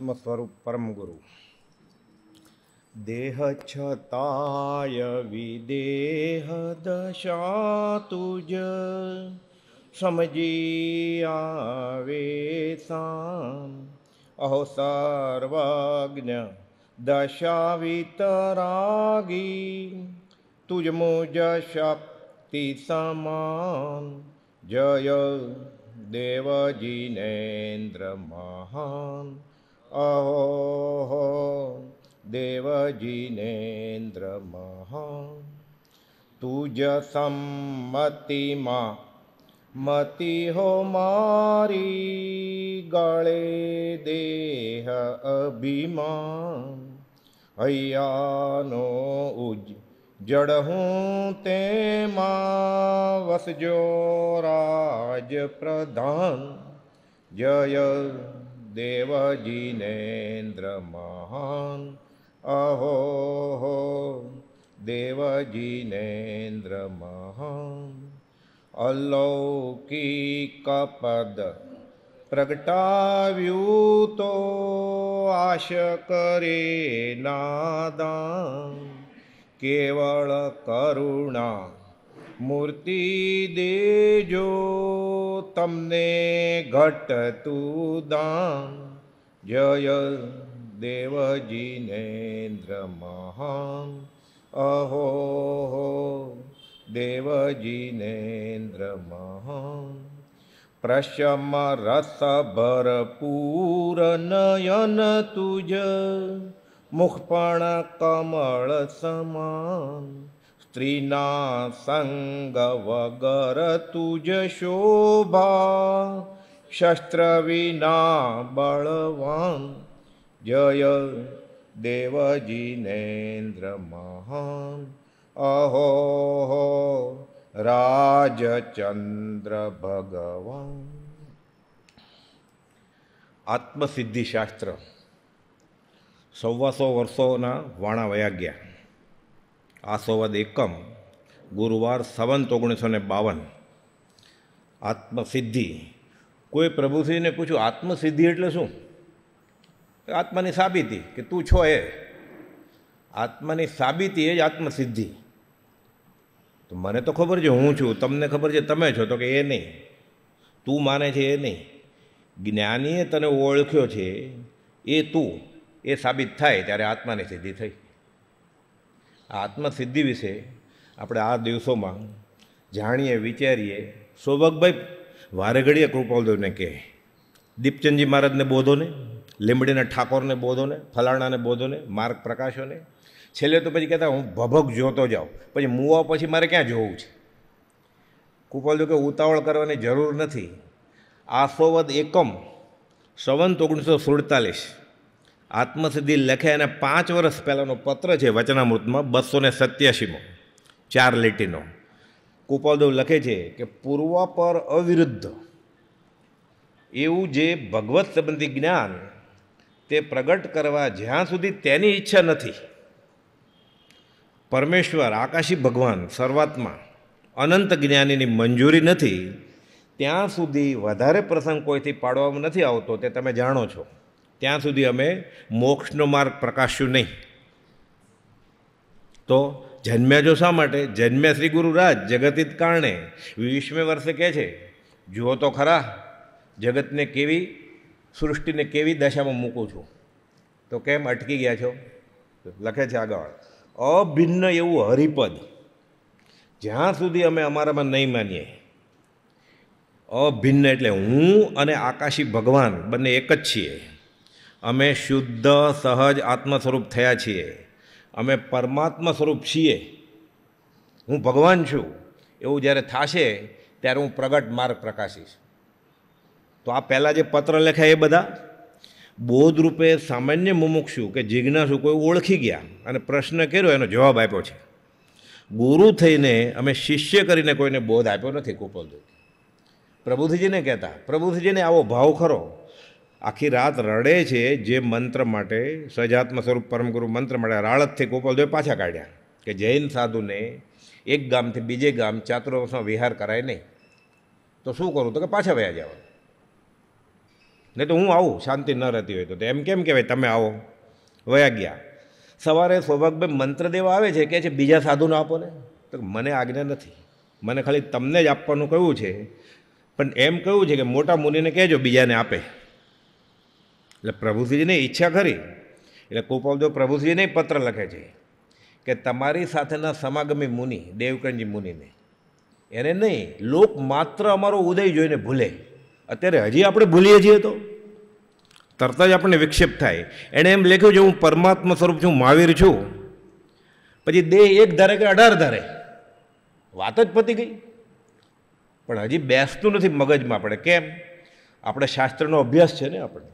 આત્મ સ્વરૂપ પરમ ગુરુ દેહ છતાય વિદેહ દશા તુજ સમજી આવે સામ અહો સર્વજ્ઞ દશાવિતરાગી તુજ મુજ શક્તિ સમાન જય દેવ જીનેન્દ્ર મહાન અહો દેવજીનેન્દ્ર મહા તુજ સંમતિમાં મતિ હો મારી ગળે દેહ અભિમાન હૈયાનો ઉજ જડ હું તેમાં વસજો રાજ પ્રધાન જય देवजिनेन्द्रमहान् अहो हो देवजिनेन्द्रमहान् अलौकिकपद प्रगटाव्यूतो आशकरे नादा करुणा मूर्ति दे जो તમને ઘટતું દાન જય દેવજીનેન્દ્ર મહાન અહો હો દેવજીનેન્દ્ર મહાન પ્રશમ રસ ભરપૂર નયન તુજ મુખપણ કમળ સમાન સ્ત્રીના સંગ વગર તુજ શોભા શસ્ત્ર વિના બળવાન જય દેવ જીનેન્દ્ર મહાન અહો હો રાજચંદ્ર ભગવાન આત્મસિદ્ધિ શાસ્ત્ર સવ્વાસો વર્ષોના વાણા વયા ગયા આસોવદ એકમ ગુરુવાર સવંત ઓગણીસો ને બાવન આત્મસિદ્ધિ કોઈ પ્રભુશ્રીને પૂછ્યું આત્મસિદ્ધિ એટલે શું આત્માની સાબિતી કે તું છો એ આત્માની સાબિતી એ જ આત્મસિદ્ધિ તો મને તો ખબર છે હું છું તમને ખબર છે તમે છો તો કે એ નહીં તું માને છે એ નહીં જ્ઞાનીએ તને ઓળખ્યો છે એ તું એ સાબિત થાય ત્યારે આત્માની સિદ્ધિ થઈ આત્મસિદ્ધિ વિશે આપણે આ દિવસોમાં જાણીએ વિચારીએ સૌભાગભાઈ વારે ઘડીએ કૃપાલદેવને કહે દીપચંદજી મહારાજને બોધોને લીમડીના ઠાકોરને બોધોને ફલાણાને બોધોને માર્ગ પ્રકાશોને છેલ્લે તો પછી કહેતા હું ભભક જોતો જાઉં પછી મૂવા પછી મારે ક્યાં જોવું છે કૃપાલદેવ કે ઉતાવળ કરવાની જરૂર નથી આ સોવદ એકમ સંવંત ઓગણીસો સુડતાલીસ આત્મસિદ્ધિ લખે અને પાંચ વર્ષ પહેલાંનો પત્ર છે વચનામૃતમાં બસો ને સત્યાસીમો ચાર લીટીનો કુપાલદેવ લખે છે કે પૂર્વ પર અવિરુદ્ધ એવું જે ભગવત સંબંધી જ્ઞાન તે પ્રગટ કરવા જ્યાં સુધી તેની ઈચ્છા નથી પરમેશ્વર આકાશી ભગવાન સર્વાત્મા અનંત જ્ઞાનીની મંજૂરી નથી ત્યાં સુધી વધારે પ્રસંગ કોઈથી પાડવામાં નથી આવતો તે તમે જાણો છો ત્યાં સુધી અમે મોક્ષનો માર્ગ પ્રકાશ્યું નહીં તો જન્મ્યા જો શા માટે જન્મ્યા શ્રી ગુરુરાજ જગતિત કારણે વીસમે વર્ષે કહે છે જુઓ તો ખરા જગતને કેવી સૃષ્ટિને કેવી દશામાં મૂકું છું તો કેમ અટકી ગયા છો લખે છે આગળ અભિન્ન એવું હરિપદ જ્યાં સુધી અમે અમારામાં નહીં માનીએ અભિન્ન એટલે હું અને આકાશી ભગવાન બંને એક જ છીએ અમે શુદ્ધ સહજ આત્મ સ્વરૂપ થયા છીએ અમે પરમાત્મા સ્વરૂપ છીએ હું ભગવાન છું એવું જ્યારે થશે ત્યારે હું પ્રગટ માર્ગ પ્રકાશીશ તો આ પહેલાં જે પત્ર લખ્યા એ બધા બોધરૂપે સામાન્ય મુમુક્ષુ કે જિજ્ઞાસુ કોઈ ઓળખી ગયા અને પ્રશ્ન કર્યો એનો જવાબ આપ્યો છે ગુરુ થઈને અમે શિષ્ય કરીને કોઈને બોધ આપ્યો નથી કુપલ પ્રભુજીને કહેતા પ્રભુજીને આવો ભાવ ખરો આખી રાત રડે છે જે મંત્ર માટે સજાત્મ સ્વરૂપ પરમગુરુ મંત્ર માટે રાળતથી ગોપાલદેવ પાછા કાઢ્યા કે જૈન સાધુને એક ગામથી બીજે ગામ ચાતુર વિહાર કરાય નહીં તો શું કરું તો કે પાછા વયા જવાનું નહીં તો હું આવું શાંતિ ન રહેતી હોય તો એમ કેમ કહેવાય તમે આવો વયા ગયા સવારે મંત્ર દેવા આવે છે કે છે બીજા સાધુને આપો ને તો મને આજ્ઞા નથી મને ખાલી તમને જ આપવાનું કહ્યું છે પણ એમ કહ્યું છે કે મોટા મુનિને કહેજો બીજાને આપે એટલે પ્રભુજીને ઈચ્છા કરી એટલે કુપવદેવ પ્રભુજીને પત્ર લખે છે કે તમારી સાથેના સમાગમી મુનિ દેવકંજી મુનિને એને નહીં લોક માત્ર અમારો ઉદય જોઈને ભૂલે અત્યારે હજી આપણે ભૂલીએ છીએ તો તરત જ આપણને વિક્ષેપ થાય એણે એમ લખ્યું છે હું પરમાત્મા સ્વરૂપ છું મહાવીર છું પછી દેહ એક ધારે કે અઢાર ધારે વાત જ પતી ગઈ પણ હજી બેસતું નથી મગજમાં આપણે કેમ આપણે શાસ્ત્રનો અભ્યાસ છે ને આપણે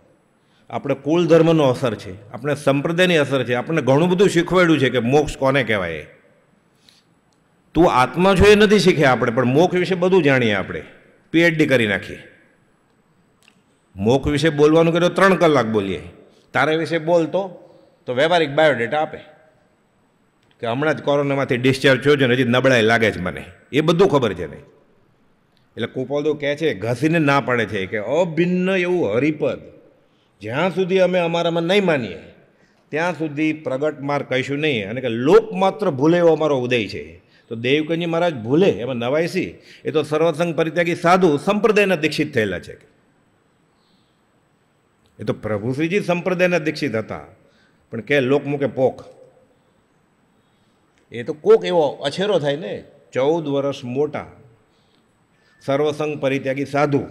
આપણે કુલ ધર્મનો અસર છે આપણે સંપ્રદાયની અસર છે આપણને ઘણું બધું શીખવાડ્યું છે કે મોક્ષ કોને કહેવાય તું આત્મા છો એ નથી શીખ્યા આપણે પણ મોક્ષ વિશે બધું જાણીએ આપણે પીએચડી કરી નાખીએ મોક્ષ વિશે બોલવાનું કર્યો ત્રણ કલાક બોલીએ તારા વિશે બોલતો તો વ્યવહારિક બાયોડેટા આપે કે હમણાં જ કોરોનામાંથી ડિસ્ચાર્જ થયો છે ને હજી નબળાઈ લાગે છે મને એ બધું ખબર છે નહીં એટલે કુપોદો કહે છે ઘસીને ના પાડે છે કે અભિન્ન એવું હરિપદ જ્યાં સુધી અમે અમારામાં નહીં માનીએ ત્યાં સુધી પ્રગટ માર કહીશું નહીં અને કે લોકમાત્ર ભૂલે એવો અમારો ઉદય છે તો દેવકંજી મહારાજ ભૂલે એમાં નવાયસી એ તો સર્વસંગ પરિત્યાગી સાધુ સંપ્રદાયના દીક્ષિત થયેલા છે એ તો પ્રભુશ્રીજી સંપ્રદાયના દીક્ષિત હતા પણ કે લોક મૂકે પોખ એ તો કોક એવો અછેરો થાય ને ચૌદ વર્ષ મોટા સર્વસંગ પરિત્યાગી સાધુ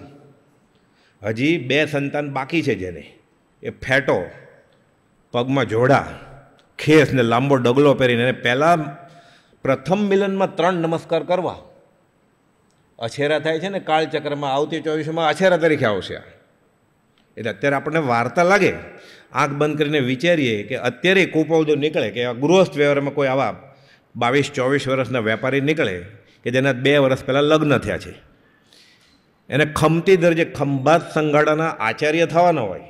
હજી બે સંતાન બાકી છે જેને એ ફેટો પગમાં જોડા ખેસ ને લાંબો ડગલો પહેરીને એને પહેલાં પ્રથમ મિલનમાં ત્રણ નમસ્કાર કરવા અછેરા થાય છે ને કાળચક્રમાં આવતી ચોવીસમાં અછેરા તરીકે આવશે એટલે અત્યારે આપણને વાર્તા લાગે આંખ બંધ કરીને વિચારીએ કે અત્યારે કુપૌદો નીકળે કે ગૃહસ્થ વ્યવહારમાં કોઈ આવા બાવીસ ચોવીસ વર્ષના વેપારી નીકળે કે જેના બે વર્ષ પહેલાં લગ્ન થયા છે એને ખમતી દર જે ખંભાત સંગાડાના આચાર્ય થવાના હોય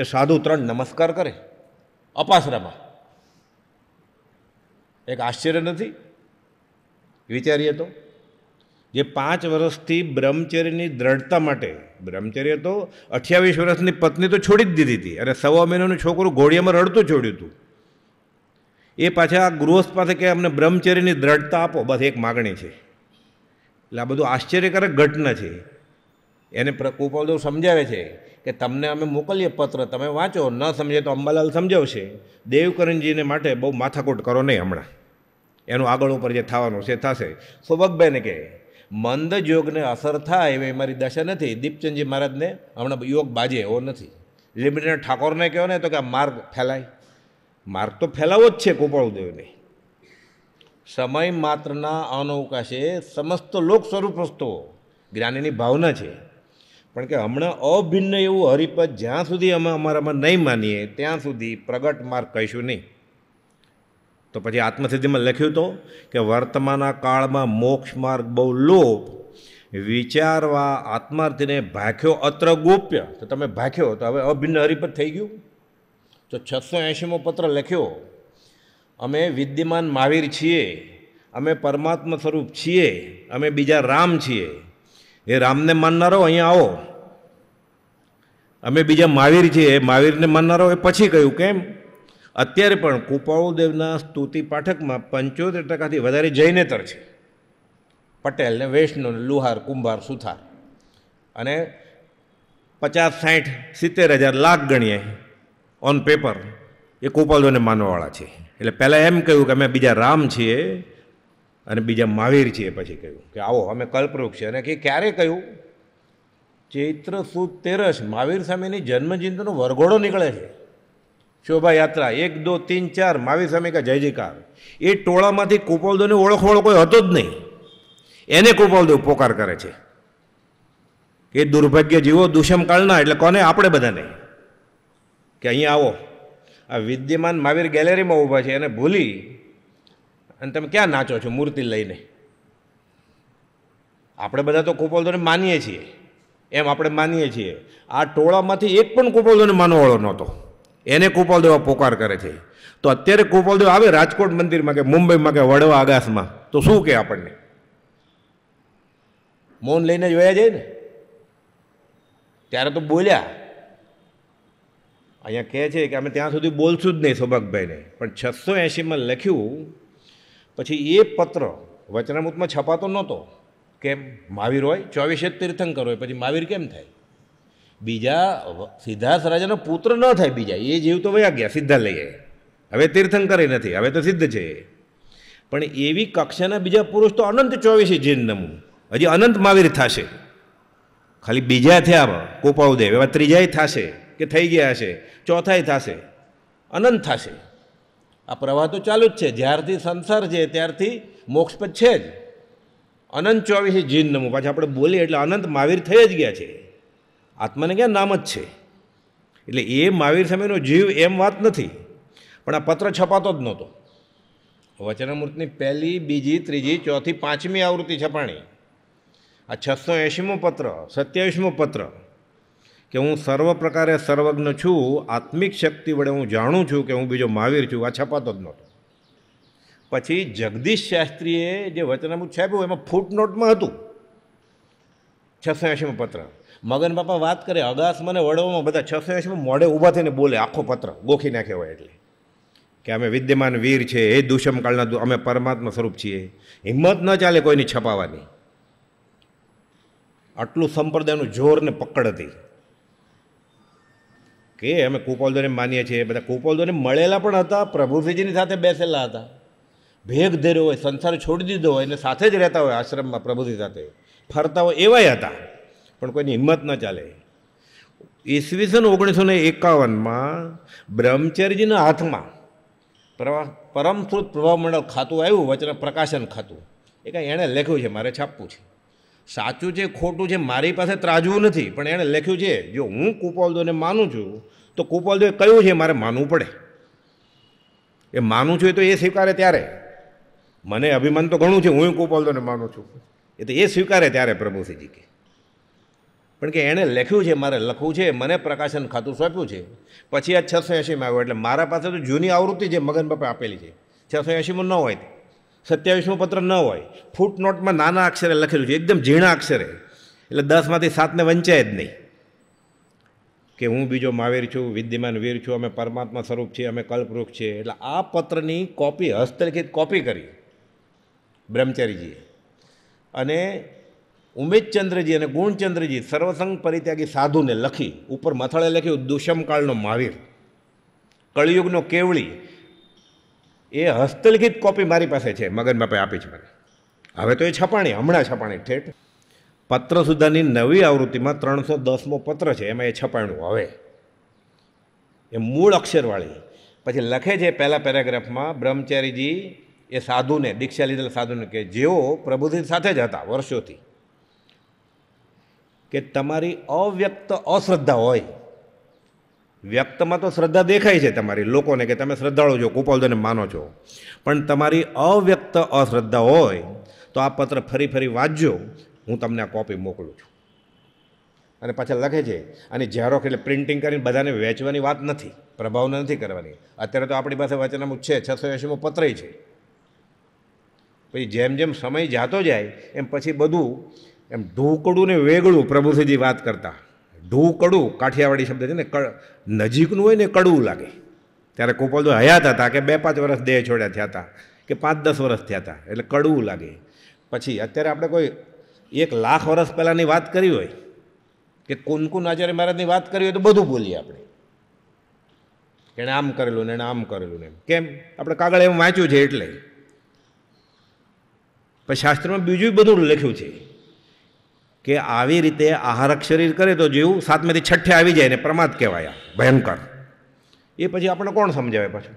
એ સાધુ ત્રણ નમસ્કાર કરે અપાસરામાં એક આશ્ચર્ય નથી વિચારીએ તો જે પાંચ વર્ષથી બ્રહ્મચર્યની દ્રઢતા માટે બ્રહ્મચર્ય તો અઠ્યાવીસ વર્ષની પત્ની તો છોડી જ દીધી હતી અને સવા મહિનાનું છોકરું ઘોડિયામાં રડતું છોડ્યું હતું એ પાછા આ ગૃહસ્થ પાસે કે અમને બ્રહ્મચર્યની દ્રઢતા આપો બસ એક માગણી છે એટલે આ બધું આશ્ચર્યકારક ઘટના છે એને ગોપાલદેવ સમજાવે છે કે તમને અમે મોકલીએ પત્ર તમે વાંચો ન સમજે તો અંબાલાલ સમજાવશે દેવકરણજીને માટે બહુ માથાકૂટ કરો નહીં હમણાં એનું આગળ ઉપર જે થવાનું છે થશે સૌભગભાઈને કહે મંદ યોગને અસર થાય એવી મારી દશા નથી દીપચંદજી મહારાજને હમણાં યોગ બાજે એવો નથી લિમિટેડ ઠાકોરને કહો ને તો કે આ માર્ગ ફેલાય માર્ગ તો ફેલાવો જ છે ગોપાળદેવને સમય માત્રના અનવકાશે સમસ્ત લોક સ્વરૂપસ્તો જ્ઞાનીની ભાવના છે પણ કે હમણાં અભિન્ન એવું હરિપદ જ્યાં સુધી અમે અમારામાં નહીં માનીએ ત્યાં સુધી પ્રગટ માર્ગ કહીશું નહીં તો પછી આત્મસિદ્ધિમાં લખ્યું હતું કે વર્તમાનના કાળમાં મોક્ષ માર્ગ બહુ લોપ વિચારવા આત્માર્થીને ભાખ્યો અત્ર ગોપ્ય તો તમે ભાખ્યો તો હવે અભિન્ન હરિપદ થઈ ગયું તો છસો એંશીમો પત્ર લખ્યો અમે વિદ્યમાન મહાવીર છીએ અમે પરમાત્મા સ્વરૂપ છીએ અમે બીજા રામ છીએ એ રામને માનનારો અહીંયા આવો અમે બીજા મહાવીર છીએ મહાવીરને માનનારો એ પછી કહ્યું કેમ અત્યારે પણ કૃપાળુદેવના સ્તુતિ પાઠકમાં પંચોતેર ટકાથી વધારે જૈનેતર છે પટેલ ને વૈષ્ણવ લુહાર કુંભાર સુથાર અને પચાસ સાઠ સિત્તેર હજાર લાખ ગણીએ ઓન પેપર એ કૃપાલદેવને માનવાવાળા છે એટલે પહેલાં એમ કહ્યું કે અમે બીજા રામ છીએ અને બીજા મહાવીર છીએ પછી કહ્યું કે આવો અમે કલ્પવૃક્ષ છે અને કે ક્યારે કહ્યું ચૈત્ર સુદ તેરસ મહાવીર સ્વામીની જન્મજયંતિનો વરઘોડો નીકળે છે શોભાયાત્રા એક દો તીન ચાર મહાવીર સ્વામી કા જય જયકાર એ ટોળામાંથી કુપોલદોની ઓળખવાળો કોઈ હતો જ નહીં એને કુપોલદો પોકાર કરે છે એ દુર્ભાગ્ય જીવો દુષ્મકાળના એટલે કોને આપણે બધાને કે અહીંયા આવો આ વિદ્યમાન મહાવીર ગેલેરીમાં ઊભા છે એને ભૂલી અને તમે ક્યાં નાચો છો મૂર્તિ લઈને આપણે બધા તો કુપોલદોને માનીએ છીએ એમ આપણે માનીએ છીએ આ ટોળામાંથી એક પણ કુપોલદોને માનવાળો નહોતો એને કુપોલદેવ પોકાર કરે છે તો અત્યારે કુપોલદેવ આવે રાજકોટ મંદિરમાં કે મુંબઈમાં કે વડવા આગાસમાં તો શું કહે આપણને મૌન લઈને જોયા જાય ને ત્યારે તો બોલ્યા અહીંયા કહે છે કે અમે ત્યાં સુધી બોલશું જ નહીં સોબકભાઈને પણ છસો એંશીમાં લખ્યું પછી એ પત્ર વચનામૃતમાં છપાતો નહોતો કેમ મહાવીર હોય ચોવીસે તીર્થંકર હોય પછી મહાવીર કેમ થાય બીજા સિદ્ધાર્થ રાજાનો પુત્ર ન થાય બીજા એ જીવ તો વયા ગયા સિદ્ધા લઈએ હવે તીર્થંકર નથી હવે તો સિદ્ધ છે પણ એવી કક્ષાના બીજા પુરુષ તો અનંત ચોવીસે જૈનમું હજી અનંત મહાવીર થશે ખાલી બીજા થયા કોપાવદેવ એવા ત્રીજાય થશે કે થઈ ગયા હશે ચોથાય થશે અનંત થશે આ પ્રવાહ તો ચાલુ જ છે જ્યારથી સંસાર છે ત્યારથી મોક્ષ પદ છે જ અનંત ચોવીસ જીન નમો પાછા આપણે બોલીએ એટલે અનંત મહાવીર થઈ જ ગયા છે આત્માને ક્યાં નામ જ છે એટલે એ મહાવીર સમયનો જીવ એમ વાત નથી પણ આ પત્ર છપાતો જ નહોતો વચનામૃતની પહેલી બીજી ત્રીજી ચોથી પાંચમી આવૃત્તિ છપાણી આ છસો એંશીમો પત્ર સત્યાવીસમો પત્ર કે હું સર્વ પ્રકારે સર્વજ્ઞ છું આત્મિક શક્તિ વડે હું જાણું છું કે હું બીજો મહાવીર છું આ છપાતો જ નહોતો પછી જગદીશ શાસ્ત્રીએ જે વચનામૃત છાપ્યું એમાં ફૂટનોટમાં હતું છસો એંશીમાં પત્ર મગન બાપા વાત કરે અગાસ મને વડવામાં બધા છસો એંશીમાં મોઢે ઊભા થઈને બોલે આખો પત્ર ગોખી નાખ્યો હોય એટલે કે અમે વિદ્યમાન વીર છે એ દુષ્મકાળના અમે પરમાત્મા સ્વરૂપ છીએ હિંમત ન ચાલે કોઈની છપાવાની આટલું સંપ્રદાયનું જોર ને પકડ હતી કે અમે કુપોલ્દોને માનીએ છીએ બધા કુપોલ્દોને મળેલા પણ હતા પ્રભુજીની સાથે બેસેલા હતા ભેગ ધેર્યો હોય સંસાર છોડી દીધો હોય એને સાથે જ રહેતા હોય આશ્રમમાં પ્રભુજી સાથે ફરતા હોય એવાય હતા પણ કોઈની હિંમત ન ચાલે ઈસવીસન ઓગણીસો ને એકાવનમાં બ્રહ્મચર્યજીના હાથમાં પ્રવા પરમશ્રુત પ્રભાવ મંડળ ખાતું આવ્યું વચન પ્રકાશન ખાતું એ કાંઈ એણે લખ્યું છે મારે છાપવું છે સાચું છે ખોટું છે મારી પાસે ત્રાજવું નથી પણ એણે લખ્યું છે જો હું કુપોલદોને માનું છું તો કુપોલદોએ કયું છે મારે માનવું પડે એ માનું છું એ તો એ સ્વીકારે ત્યારે મને અભિમાન તો ઘણું છે હું કુપોલદોને માનું છું એ તો એ સ્વીકારે ત્યારે પ્રભુસિંહજી કે પણ કે એણે લખ્યું છે મારે લખવું છે મને પ્રકાશન ખાતું સોંપ્યું છે પછી આ છસો એંશીમાં આવ્યું એટલે મારા પાસે તો જૂની આવૃત્તિ જે મગન બાપે આપેલી છે છસો એંશીમાં ન હોય સત્યાવીસમો પત્ર ન હોય ફૂટ નોટમાં નાના અક્ષરે લખેલું છે એકદમ ઝીણા અક્ષરે એટલે દસમાંથી સાતને વંચાય જ નહીં કે હું બીજો મહાવીર છું વિદ્યમાન વીર છું અમે પરમાત્મા સ્વરૂપ છીએ અમે કલ્પવૃક્ષ છીએ એટલે આ પત્રની કોપી હસ્તલિખિત કોપી કરી બ્રહ્મચારીજીએ અને ઉમેદચંદ્રજી અને ગુણચંદ્રજી સર્વસંગ પરિત્યાગી સાધુને લખી ઉપર મથાળે લખ્યું દુષ્મકાળનો મહાવીર કળિયુગનો કેવળી એ હસ્તલિખિત કોપી મારી પાસે છે મગન બાપે આપી છે મને હવે તો એ છપાણી હમણાં છપાણી ઠેઠ પત્ર સુધાની નવી આવૃત્તિમાં ત્રણસો દસમો પત્ર છે એમાં એ છપાણું હવે એ મૂળ અક્ષરવાળી પછી લખે છે પહેલા પેરેગ્રાફમાં બ્રહ્મચારીજી એ સાધુને દીક્ષા લીધેલા સાધુને કે જેઓ પ્રભુજી સાથે જ હતા વર્ષોથી કે તમારી અવ્યક્ત અશ્રદ્ધા હોય વ્યક્તમાં તો શ્રદ્ધા દેખાય છે તમારી લોકોને કે તમે શ્રદ્ધાળુ છો કુપોલદોને માનો છો પણ તમારી અવ્યક્ત અશ્રદ્ધા હોય તો આ પત્ર ફરી ફરી વાંચજો હું તમને આ કોપી મોકલું છું અને પાછા લખે છે અને ઝેરોક એટલે પ્રિન્ટિંગ કરીને બધાને વેચવાની વાત નથી પ્રભાવને નથી કરવાની અત્યારે તો આપણી પાસે વચનામું છે છસો એંશીમો પત્ર છે પછી જેમ જેમ સમય જાતો જાય એમ પછી બધું એમ ઢોકડું ને વેગળું પ્રભુ સુધી વાત કરતાં ધૂ કડું કાઠિયાવાડી શબ્દ છે ને નજીકનું હોય ને કડવું લાગે ત્યારે કોપલ તો હયાત હતા કે બે પાંચ વર્ષ દેહ છોડ્યા થયા હતા કે પાંચ દસ વર્ષ થયા હતા એટલે કડવું લાગે પછી અત્યારે આપણે કોઈ એક લાખ વર્ષ પહેલાંની વાત કરી હોય કે કુનકુન આચાર્ય મહારાજની વાત કરી હોય તો બધું બોલીએ આપણે એણે આમ કરેલું ને એણે આમ કરેલું ને કેમ આપણે કાગળ એમ વાંચ્યું છે એટલે પણ શાસ્ત્રમાં બીજું બધું લખ્યું છે કે આવી રીતે આહારક શરીર કરે તો જેવું સાતમાંથી છઠ્ઠે આવી જાય ને પ્રમાદ કહેવાય ભયંકર એ પછી આપણને કોણ સમજાવે પાછું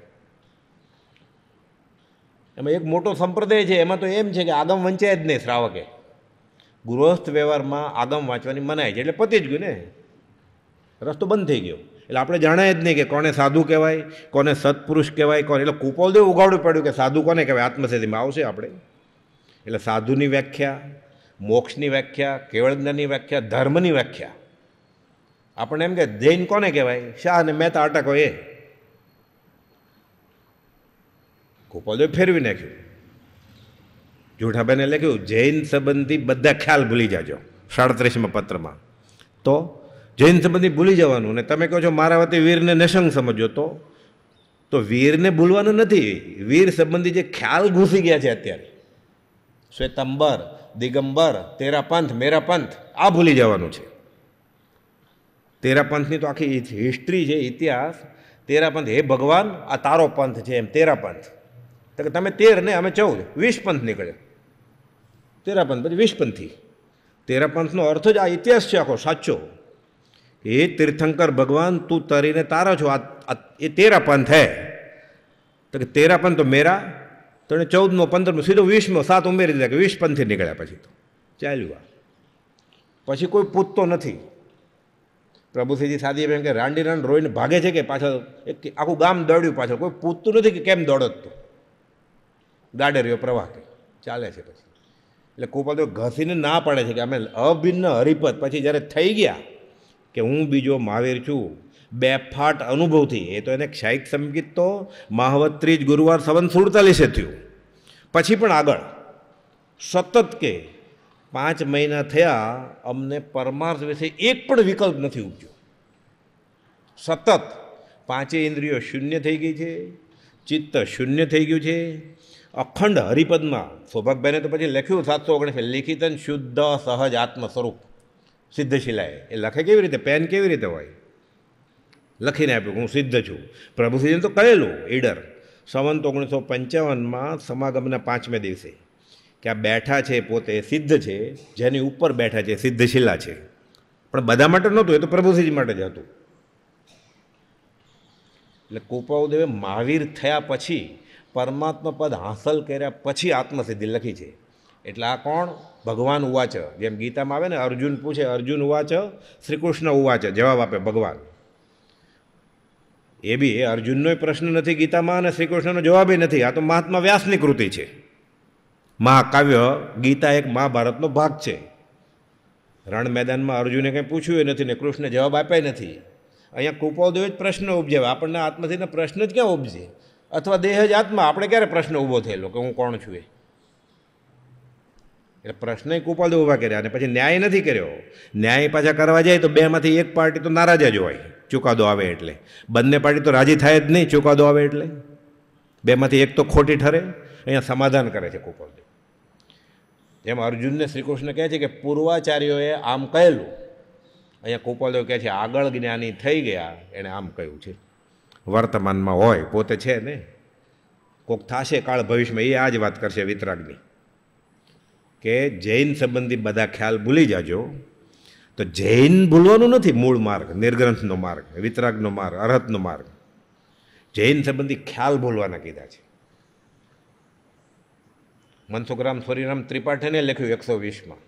એમાં એક મોટો સંપ્રદાય છે એમાં તો એમ છે કે આગમ વંચાય જ નહીં શ્રાવકે ગૃહસ્થ વ્યવહારમાં આગમ વાંચવાની મનાય છે એટલે પતી જ ગયું ને રસ્તો બંધ થઈ ગયો એટલે આપણે જાણાય જ નહીં કે કોને સાધુ કહેવાય કોને સત્પુરુષ કહેવાય કોને એટલે કુપોલદેવ ઉગાડવું પડ્યું કે સાધુ કોને કહેવાય આત્મસિદ્ધિમાં આવશે આપણે એટલે સાધુની વ્યાખ્યા મોક્ષની વ્યાખ્યા કેવળ જ્ઞાનની વ્યાખ્યા ધર્મની વ્યાખ્યા આપણને એમ કે જૈન કોને કહેવાય શાહ અને મેં તો અટકો એ ગોપાલદેવ ફેરવી નાખ્યું જૂઠાબેને લખ્યું જૈન સંબંધી બધા ખ્યાલ ભૂલી જાજો સાડત્રીસમાં પત્રમાં તો જૈન સંબંધી ભૂલી જવાનું ને તમે કહો છો મારા વતી વીરને નશંગ સમજો તો તો વીરને ભૂલવાનું નથી વીર સંબંધી જે ખ્યાલ ઘૂસી ગયા છે અત્યારે શ્વેતંબર દિગંબર તેરા પંથ મેરા પંથ આ ભૂલી જવાનું છે તેરા પંથની તો આખી હિસ્ટ્રી છે ઇતિહાસ તેરા પંથ હે ભગવાન આ તારો પંથ છે એમ તેરા પંથ તો કે તમે તેર ને અમે ચૌદ વીસ પંથ નીકળ્યા તેરા પંથ પછી વીસપંથી તેરા પંથનો અર્થ જ આ ઇતિહાસ છે આખો સાચો એ તીર્થંકર ભગવાન તું તરીને તારો છો આ એ તેરા પંથ હે તો કે તેરા પંથ તો મેરા તો એણે ચૌદમો પંદરમો સીધો વીસમો સાત ઉમેરી દીધા કે વીસ પંથી નીકળ્યા પછી તો ચાલ્યું આ પછી કોઈ પૂછતો નથી પ્રભુસિંહજી સાદી એમ કે રાંડી રાંડ રોઈને ભાગે છે કે પાછળ એક આખું ગામ દોડ્યું પાછળ કોઈ પૂછતું નથી કે કેમ દોડો ગાડે રહ્યો પ્રવાહ કે ચાલે છે પછી એટલે કુપાલ તો ઘસીને ના પાડે છે કે અમે અભિન્ન હરિપત પછી જ્યારે થઈ ગયા કે હું બીજો મહાવીર છું બેફાટ અનુભવથી એ તો એને ક્ષાયિક સંગીત તો માહવત ત્રીજ ગુરુવાર સવન સુડતાલીસે થયું પછી પણ આગળ સતત કે પાંચ મહિના થયા અમને પરમાર્થ વિશે એક પણ વિકલ્પ નથી ઉપજ્યો સતત પાંચે ઇન્દ્રિયો શૂન્ય થઈ ગઈ છે ચિત્ત શૂન્ય થઈ ગયું છે અખંડ હરિપદમાં સૌભાગભાઈને તો પછી લખ્યું સાતસો ઓગણીસ લેખિતન શુદ્ધ સહજ આત્મ સ્વરૂપ સિદ્ધશિલાએ એ લખે કેવી રીતે પેન કેવી રીતે હોય લખીને આપ્યું હું સિદ્ધ છું પ્રભુસિંહે તો કહેલું ઈડર સંવંત ઓગણીસો પંચાવનમાં સમાગમના પાંચમે દિવસે કે આ બેઠા છે પોતે સિદ્ધ છે જેની ઉપર બેઠા છે સિદ્ધ છે પણ બધા માટે નહોતું એ તો પ્રભુસિંહ માટે જ હતું એટલે કૃપાઉદેવે મહાવીર થયા પછી પરમાત્મા પદ હાંસલ કર્યા પછી આત્મસિદ્ધિ લખી છે એટલે આ કોણ ભગવાન ઉવાચ જેમ ગીતામાં આવે ને અર્જુન પૂછે અર્જુન ઉવાચ શ્રીકૃષ્ણ ઉવાચ જવાબ આપે ભગવાન એ બી એ અર્જુનનો પ્રશ્ન નથી ગીતામાં અને શ્રી કૃષ્ણનો જવાબ નથી આ તો મહાત્મા વ્યાસની કૃતિ છે મહાકાવ્ય ગીતા એક મહાભારતનો ભાગ છે રણ મેદાનમાં અર્જુને કંઈ પૂછ્યું નથી ને કૃષ્ણે જવાબ આપ્યા નથી અહીંયા કૃપાદેવ જ પ્રશ્ન ઉપજાવે આપણને આત્માથીના પ્રશ્ન જ ક્યાં ઉપજે અથવા દેહ જ આત્મા આપણે ક્યારે પ્રશ્ન ઊભો થયેલો કે હું કોણ છું એ એટલે પ્રશ્ન કૃપાદેવ ઊભા કર્યા અને પછી ન્યાય નથી કર્યો ન્યાય પાછા કરવા જાય તો બેમાંથી એક પાર્ટી તો નારાજ જ હોય ચુકાદો આવે એટલે બંને પાર્ટી તો રાજી થાય જ નહીં ચુકાદો આવે એટલે બેમાંથી એક તો ખોટી ઠરે અહીંયા સમાધાન કરે છે કુપોલદેવ જેમ અર્જુનને શ્રીકૃષ્ણ કહે છે કે પૂર્વાચાર્યોએ આમ કહેલું અહીંયા કુપોલદેવ કહે છે આગળ જ્ઞાની થઈ ગયા એણે આમ કહ્યું છે વર્તમાનમાં હોય પોતે છે ને કોક થશે કાળ ભવિષ્યમાં એ આ જ વાત કરશે વિતરાગની કે જૈન સંબંધી બધા ખ્યાલ ભૂલી જાજો તો જૈન ભૂલવાનું નથી મૂળ માર્ગ નિર્ગ્રંથનો માર્ગ વિતરાગનો માર્ગ અર્હતનો માર્ગ જૈન સંબંધી ખ્યાલ ભૂલવાના કીધા છે મનસુખરામ સ્વરીરામ ત્રિપાઠીને લખ્યું એકસો વીસમાં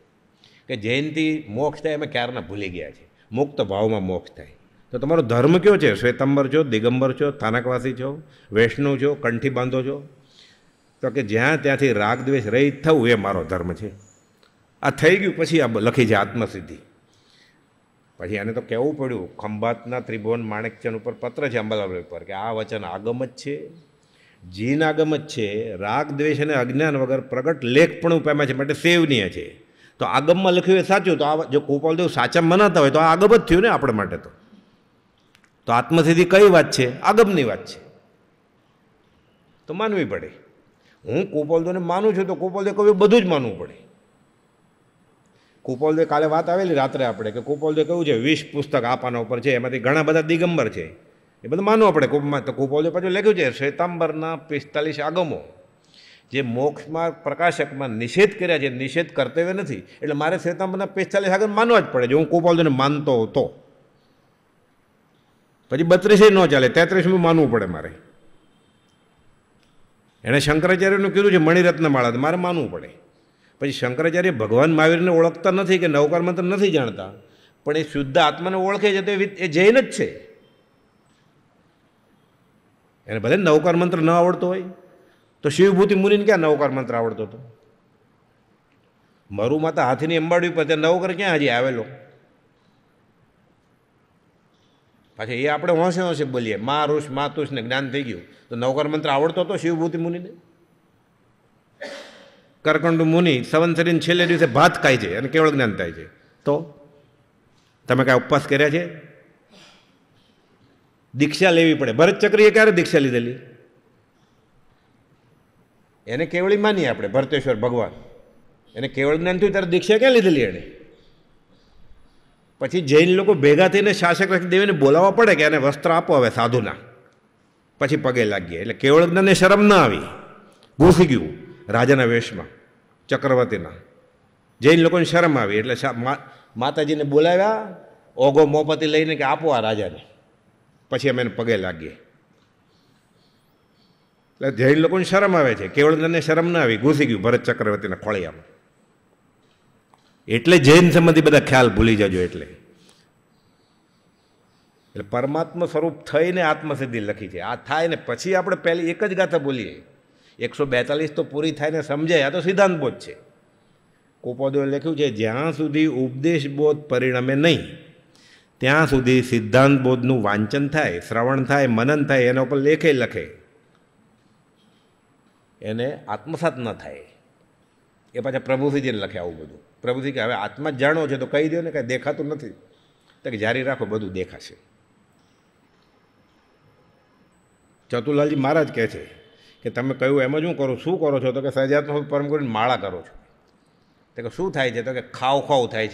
કે જૈનથી મોક્ષ થાય અમે ક્યારના ભૂલી ગયા છે મુક્ત ભાવમાં મોક્ષ થાય તો તમારો ધર્મ કયો છે શ્વેતંબર છો દિગંબર છો થાનકવાસી છો વૈષ્ણવ છો કંઠી બાંધો છો તો કે જ્યાં ત્યાંથી રાગ દ્વેષ રહિત થવું એ મારો ધર્મ છે આ થઈ ગયું પછી આ લખી છે આત્મસિદ્ધિ પછી એને તો કહેવું પડ્યું ખંભાતના ત્રિભુવન માણેકચંદ ઉપર પત્ર છે અંબાલાલ ઉપર કે આ વચન આગમ જ છે જીન આગમ જ છે રાગ દ્વેષ અને અજ્ઞાન વગર પ્રગટ લેખ પણ ઉપાયમાં છે માટે સેવનીય છે તો આગમમાં લખ્યું એ સાચું તો આ જો ગોપાલદેવ સાચા મનાતા હોય તો આ આગમ જ થયું ને આપણા માટે તો તો આત્મસિદ્ધિ કઈ વાત છે આગમની વાત છે તો માનવી પડે હું કોપાલદેવને માનું છું તો કોપલદેવ કહ્યું બધું જ માનવું પડે કુપોલદે કાલે વાત આવેલી રાત્રે આપણે કે કુપોલદે કહ્યું છે વીસ પુસ્તક આપવાના ઉપર છે એમાંથી ઘણા બધા દિગંબર છે એ બધું માનવું આપણે કુપમાં તો કુપોલદે પાછું લખ્યું છે શ્વેતાંબરના પિસ્તાલીસ આગમો જે મોક્ષમાં પ્રકાશકમાં નિષેધ કર્યા છે નિષેધ કર્તવ્ય નથી એટલે મારે શ્વેતાંબરના પિસ્તાલીસ આગમ માનવા જ પડે જો હું કુપોલદેને માનતો હતો પછી બત્રીસે ન ચાલે તેત્રીસમી માનવું પડે મારે એણે શંકરાચાર્યનું કીધું છે મણિરત્ન માળા મારે માનવું પડે પછી શંકરાચાર્ય ભગવાન મહાવીરને ઓળખતા નથી કે નવકાર મંત્ર નથી જાણતા પણ એ શુદ્ધ આત્માને ઓળખે છે તો એ જૈન જ છે એને ભલે નવકાર મંત્ર ન આવડતો હોય તો શિવભૂતિ મુનિને ક્યાં નવકાર મંત્ર આવડતો હતો મરુ માતા હાથીની અંબાડી પર ત્યાં નવકાર ક્યાં હજી આવેલો પાછા એ આપણે હોંશે હોંશે બોલીએ મા ઋષ માતુષને જ્ઞાન થઈ ગયું તો નવકાર મંત્ર આવડતો હતો શિવભૂતિ મુનિને કરકંડ મુનિ સવન છેલ્લે દિવસે ભાત ખાય છે અને કેવળ જ્ઞાન થાય છે તો તમે કાંઈ ઉપવાસ કર્યા છે દીક્ષા લેવી પડે ભરત ચક્રીએ ક્યારે દીક્ષા લીધેલી એને કેવળી માનીએ આપણે ભરતેશ્વર ભગવાન એને કેવળ જ્ઞાન થયું ત્યારે દીક્ષા ક્યાં લીધેલી એણે પછી જૈન લોકો ભેગા થઈને શાસક દેવીને બોલાવવા પડે કે એને વસ્ત્ર આપો હવે સાધુના પછી પગે લાગીએ એટલે કેવળ જ્ઞાનને શરમ ના આવી ઘૂસી ગયું રાજાના વેશમાં ચક્રવર્તીના જૈન લોકોને શરમ આવી એટલે માતાજીને બોલાવ્યા ઓગો મોપતિ લઈને કે આપો આ રાજાને પછી અમે એને પગે લાગીએ એટલે જૈન લોકોને શરમ આવે છે કેવળને શરમ ના આવી ઘૂસી ગયું ભરત ચક્રવર્તીના ખોળિયામાં એટલે જૈન સંબંધી બધા ખ્યાલ ભૂલી જજો એટલે એટલે પરમાત્મા સ્વરૂપ થઈને આત્મસિદ્ધિ લખી છે આ થાય ને પછી આપણે પહેલી એક જ ગાથા બોલીએ એકસો બેતાલીસ તો પૂરી થાય ને સમજાય આ તો સિદ્ધાંત બોધ છે કોપોદોએ લખ્યું છે જ્યાં સુધી ઉપદેશ બોધ પરિણમે નહીં ત્યાં સુધી સિદ્ધાંત બોધનું વાંચન થાય શ્રવણ થાય મનન થાય એના ઉપર લેખે લખે એને આત્મસાત ન થાય એ પાછા પ્રભુસિંહજીને લખે આવું બધું પ્રભુસિંહ કે હવે આત્મા જાણો છે તો કહી દો ને કાંઈ દેખાતું નથી તો કે જારી રાખો બધું દેખાશે ચતુલાલજી મહારાજ કહે છે કે તમે કહ્યું એમ જ હું કરું શું કરો છો તો કે સહજાત્મક પરમ કરીને માળા કરો છો તો કે શું થાય છે તો કે ખાવ ખાવ થાય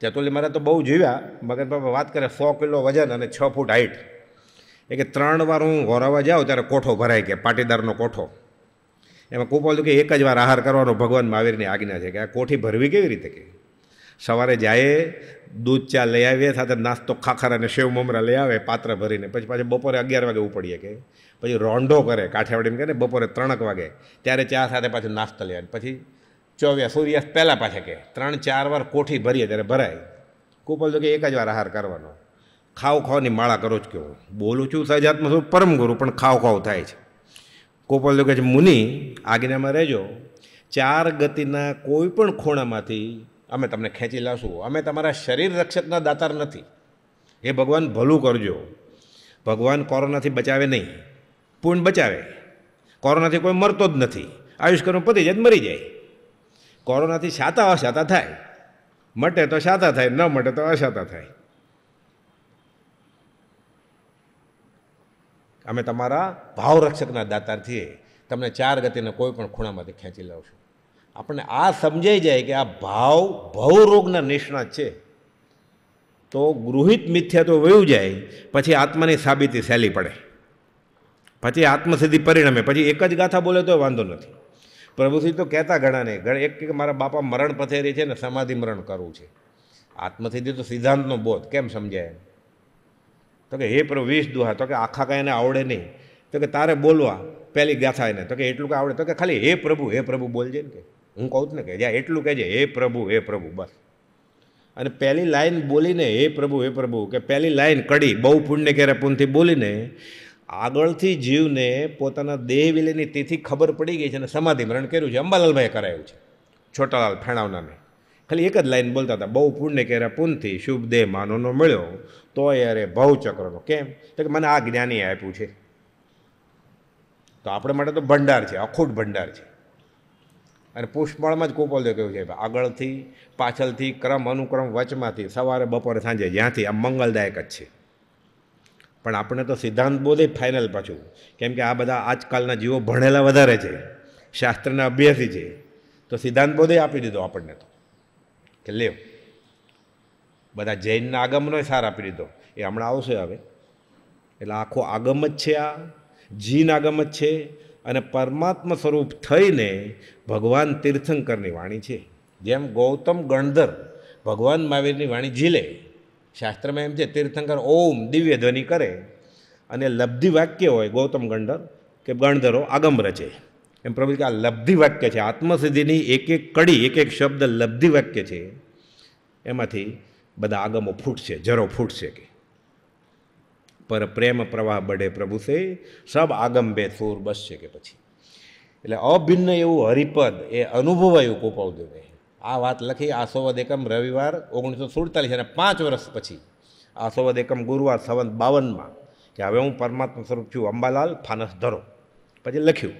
છે ચતુર્લી મારા તો બહુ જીવ્યા મગન બાપા વાત કરે સો કિલો વજન અને છ ફૂટ હાઈટ એ કે ત્રણ વાર હું ઘોરાવા જાઉં ત્યારે કોઠો ભરાય કે પાટીદારનો કોઠો એમાં કુપોલ કે એક જ વાર આહાર કરવાનો ભગવાન મહાવીરની આજ્ઞા છે કે આ કોઠી ભરવી કેવી રીતે કે સવારે જાય દૂધ ચા લઈ આવીએ સાથે નાસ્તો ખાખર અને સેવ મમરા લઈ આવે પાત્ર ભરીને પછી પાછું બપોરે અગિયાર વાગે ઉપડીએ કે પછી રોંઢો કરે કાઠિયાવાડીને કહે ને બપોરે ત્રણક વાગે ત્યારે ચા સાથે પાછું નાસ્તો લે પછી ચોવ્યા સૂર્યાસ્ત પહેલાં પાછા કહે ત્રણ ચાર વાર કોઠી ભરીએ ત્યારે ભરાય કુપલ તો કે એક જ વાર આહાર કરવાનો ખાવ ખાવની માળા કરો જ કેવો બોલું છું સહજાત્મ છું પરમ ગુરુ પણ ખાવ ખાવ થાય છે કોપલ તો કહે મુનિ આજ્ઞામાં રહેજો ચાર ગતિના કોઈ પણ ખૂણામાંથી અમે તમને ખેંચી લાવશું અમે તમારા શરીર રક્ષકના દાતાર નથી એ ભગવાન ભલું કરજો ભગવાન કોરોનાથી બચાવે નહીં પૂર્ણ બચાવે કોરોનાથી કોઈ મરતો જ નથી આયુષ્કર્મ પતી જાય મરી જાય કોરોનાથી શાતા અશાતા થાય મટે તો શાતા થાય ન મટે તો અશાતા થાય અમે તમારા ભાવરક્ષકના દાતાર છીએ તમને ચાર ગતિને કોઈ પણ ખૂણામાંથી ખેંચી લાવશું આપણને આ સમજાઈ જાય કે આ ભાવ ભવરોગના નિષ્ણાત છે તો ગૃહિત મિથ્યા તો વયું જાય પછી આત્માની સાબિતી સહેલી પડે પછી આત્મસિદ્ધિ પરિણમે પછી એક જ ગાથા બોલે તો વાંધો નથી પ્રભુશ્રી તો કહેતા ઘણાને એક મારા બાપા મરણ પથેરી છે ને સમાધિ મરણ કરવું છે આત્મસિદ્ધિ તો સિદ્ધાંતનો બોધ કેમ સમજાય તો કે હે પ્રભુ વીસ દુહા તો કે આખા કાંઈ એને આવડે નહીં તો કે તારે બોલવા પહેલી ગાથા એને તો કે એટલું કે આવડે તો કે ખાલી હે પ્રભુ હે પ્રભુ બોલજે ને કે હું કહું જ ને કે જ્યાં એટલું કહેજે હે પ્રભુ હે પ્રભુ બસ અને પહેલી લાઈન બોલીને હે પ્રભુ હે પ્રભુ કે પહેલી લાઈન કડી બહુ પુણ્ય ક્યારે પૂનથી બોલીને આગળથી જીવને પોતાના દેહ વિલયની તિથિ ખબર પડી ગઈ છે અને સમાધિ મરણ કર્યું છે અંબાલાલભાઈ કરાયું છે છોટાલાલ ફેણાવનાને ખાલી એક જ લાઈન બોલતા હતા બહુ પુણ્ય કર્યા પુનથી શુભ દેહ માનોનો મળ્યો તો અરે ભવચક્રનો કેમ તો કે મને આ જ્ઞાની આપ્યું છે તો આપણે માટે તો ભંડાર છે અખૂટ ભંડાર છે અને પુષ્પળમાં જ કોપોલે કહ્યું છે આગળથી પાછળથી ક્રમ અનુક્રમ વચમાંથી સવારે બપોરે સાંજે જ્યાંથી આ મંગલદાયક જ છે પણ આપણે તો સિદ્ધાંત બોલે ફાઇનલ પાછું કેમ કે આ બધા આજકાલના જીવો ભણેલા વધારે છે શાસ્ત્રના અભ્યાસી છે તો સિદ્ધાંત બોધે આપી દીધો આપણને તો કે લેવ બધા જૈનના આગમનો સાર આપી દીધો એ હમણાં આવશે હવે એટલે આખો આગમ જ છે આ જીન આગમ જ છે અને પરમાત્મા સ્વરૂપ થઈને ભગવાન તીર્થંકરની વાણી છે જેમ ગૌતમ ગણધર ભગવાન મહાવીરની વાણી ઝીલે શાસ્ત્રમાં એમ છે તીર્થંકર ઓમ દિવ્ય ધ્વનિ કરે અને લબ્ધિ વાક્ય હોય ગૌતમ ગંડર કે ગણધરો આગમ રચે એમ પ્રભુ કે આ લબ્ધિ વાક્ય છે આત્મસિદ્ધિની એક એક કડી એક એક શબ્દ લબ્ધિ વાક્ય છે એમાંથી બધા આગમો ફૂટશે જરો ફૂટશે કે પર પ્રેમ પ્રવાહ બઢે પ્રભુ સે સબ આગમ બે સૂર બસશે કે પછી એટલે અભિન્ન એવું હરિપદ એ અનુભવાયું કોપાવદેવે આ વાત લખી આસોવદ એકમ રવિવાર ઓગણીસો સુડતાલીસ અને પાંચ વર્ષ પછી આસોવદ એકમ ગુરુવાર સંવંત બાવનમાં કે હવે હું પરમાત્મા સ્વરૂપ છું અંબાલાલ ફાનસ ધરો પછી લખ્યું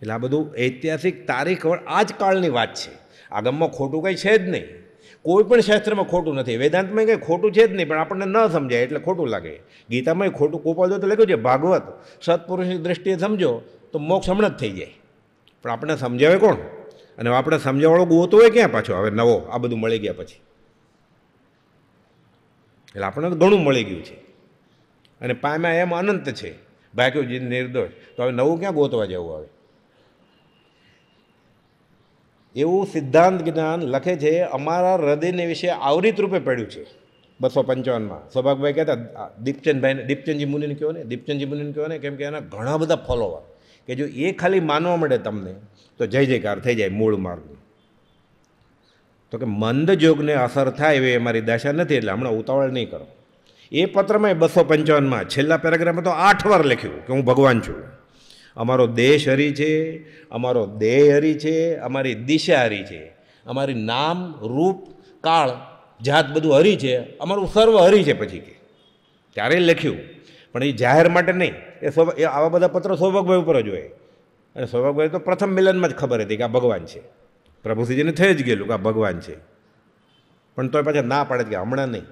એટલે આ બધું ઐતિહાસિક તારીખ આજકાલની વાત છે આગમમાં ખોટું કંઈ છે જ નહીં કોઈ પણ શાસ્ત્રમાં ખોટું નથી વેદાંતમાં કંઈ ખોટું છે જ નહીં પણ આપણને ન સમજાય એટલે ખોટું લાગે ગીતામાં ખોટું કોપાલ તો લખ્યું છે ભાગવત સત્પુરુષની દ્રષ્ટિએ સમજો તો મોક્ષ હમણાં જ થઈ જાય પણ આપણને સમજાવે કોણ અને આપણે સમજાવવાળો ગોતો હોય ક્યાં પાછો હવે નવો આ બધું મળી ગયા પછી એટલે આપણને ઘણું મળી ગયું છે અને પામ્યા એમ અનંત છે ભાગ્યો જે નિર્દોષ તો હવે નવું ક્યાં ગોતવા જવું આવે એવું સિદ્ધાંત જ્ઞાન લખે છે અમારા હૃદયને વિશે આવરિત રૂપે પડ્યું છે બસો પંચાવનમાં સૌભાગભાઈ કહેતા દીપચંદભાઈને દીપચંદજી મુનિને કહો ને દીપચંદજી મુનિને કહો ને કેમ કે એના ઘણા બધા ફોલોવર કે જો એ ખાલી માનવા મળે તમને તો જય જયકાર થઈ જાય મૂળ માર્ગનું તો કે મંદ જોગને અસર થાય એવી અમારી દશા નથી એટલે હમણાં ઉતાવળ નહીં કરો એ પત્રમાં બસો પંચાવનમાં છેલ્લા પેરેગ્રાફમાં તો આઠ વાર લખ્યું કે હું ભગવાન છું અમારો દેશ હરી છે અમારો દેહ હરી છે અમારી દિશા હરી છે અમારી નામ રૂપ કાળ જાત બધું હરી છે અમારું સર્વ હરી છે પછી કે ત્યારે લખ્યું પણ એ જાહેર માટે નહીં એ સ્વ આવા બધા પત્રો સૌભાગભાઈ ઉપર જ હોય અને સૌરભભાઈ તો પ્રથમ મિલનમાં જ ખબર હતી કે આ ભગવાન છે પ્રભુસિંહજીને થઈ જ ગયેલું કે આ ભગવાન છે પણ તોય પાછા ના પાડે કે હમણાં નહીં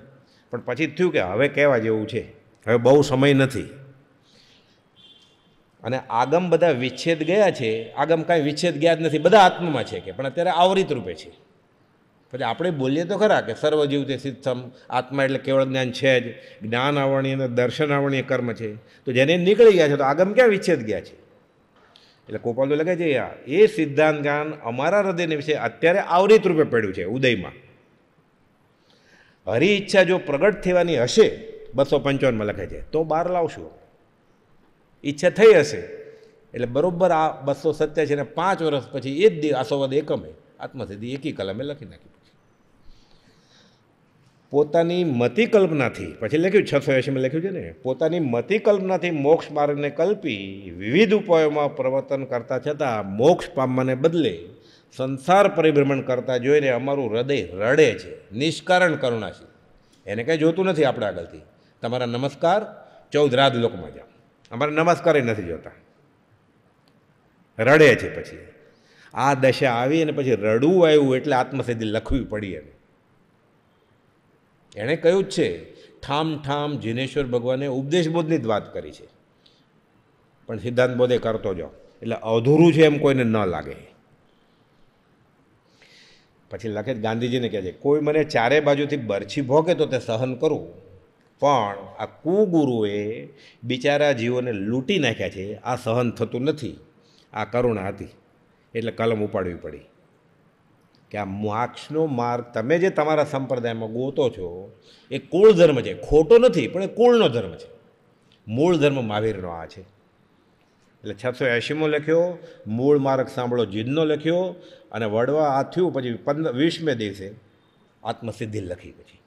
પણ પછી થયું કે હવે કહેવા જેવું છે હવે બહુ સમય નથી અને આગમ બધા વિચ્છેદ ગયા છે આગમ કાંઈ વિચ્છેદ ગયા જ નથી બધા આત્મમાં છે કે પણ અત્યારે આવરિત રૂપે છે પછી આપણે બોલીએ તો ખરા કે સર્વજીવ તે સિદ્ધમ આત્મા એટલે કેવળ જ્ઞાન છે જ જ્ઞાન આવણીય અને દર્શન આવણીય કર્મ છે તો જેને નીકળી ગયા છે તો આગમ ક્યાં વિચ્છેદ ગયા છે એટલે કોપાલુ લગે છે એ સિદ્ધાંત જ્ઞાન અમારા હૃદયને વિશે અત્યારે આવૃત રૂપે પડ્યું છે ઉદયમાં હરી ઈચ્છા જો પ્રગટ થવાની હશે બસો પંચાવનમાં લખે છે તો બહાર લાવશું ઈચ્છા થઈ હશે એટલે બરોબર આ બસો સત્યાસી અને પાંચ વર્ષ પછી એ જ આસોવાદ એકમે આત્મસિદ્ધિ એકી કલમે લખી નાખી પોતાની મતિકલ્પનાથી પછી લખ્યું છસો એંશીમાં લખ્યું છે ને પોતાની મતિકલ્પનાથી કલ્પનાથી મોક્ષ માર્ગને કલ્પી વિવિધ ઉપાયોમાં પ્રવર્તન કરતાં છતાં મોક્ષ પામવાને બદલે સંસાર પરિભ્રમણ કરતાં જોઈને અમારું હૃદય રડે છે નિષ્કારણ કરુણા છે એને કંઈ જોતું નથી આપણા આગળથી તમારા નમસ્કાર ચૌદ રાત લોકમાં જાઓ અમારા નમસ્કાર એ નથી જોતા રડે છે પછી આ દશા આવી અને પછી રડવું આવ્યું એટલે આત્મસિદ્ધિ લખવી પડી એને એણે કહ્યું જ છે ઠામ ઠામ જિનેશ્વર ભગવાને ઉપદેશબોધની જ વાત કરી છે પણ સિદ્ધાંત બોધે કરતો જાઓ એટલે અધૂરું છે એમ કોઈને ન લાગે પછી લખે ગાંધીજીને કહે છે કોઈ મને ચારે બાજુથી બરછી ભોગે તો તે સહન કરું પણ આ કુગુરુએ બિચારા જીવોને લૂંટી નાખ્યા છે આ સહન થતું નથી આ કરુણા હતી એટલે કલમ ઉપાડવી પડી કે આ માર્ક્સનો માર્ગ તમે જે તમારા સંપ્રદાયમાં ગોતો છો એ કુળ ધર્મ છે ખોટો નથી પણ એ કુળનો ધર્મ છે મૂળ ધર્મ મહાવીરનો આ છે એટલે છસો એંશીમો લખ્યો મૂળ માર્ગ સાંભળો જીદનો લખ્યો અને વડવા આ થયું પછી પંદર વીસમે દિવસે આત્મસિદ્ધિ લખી પછી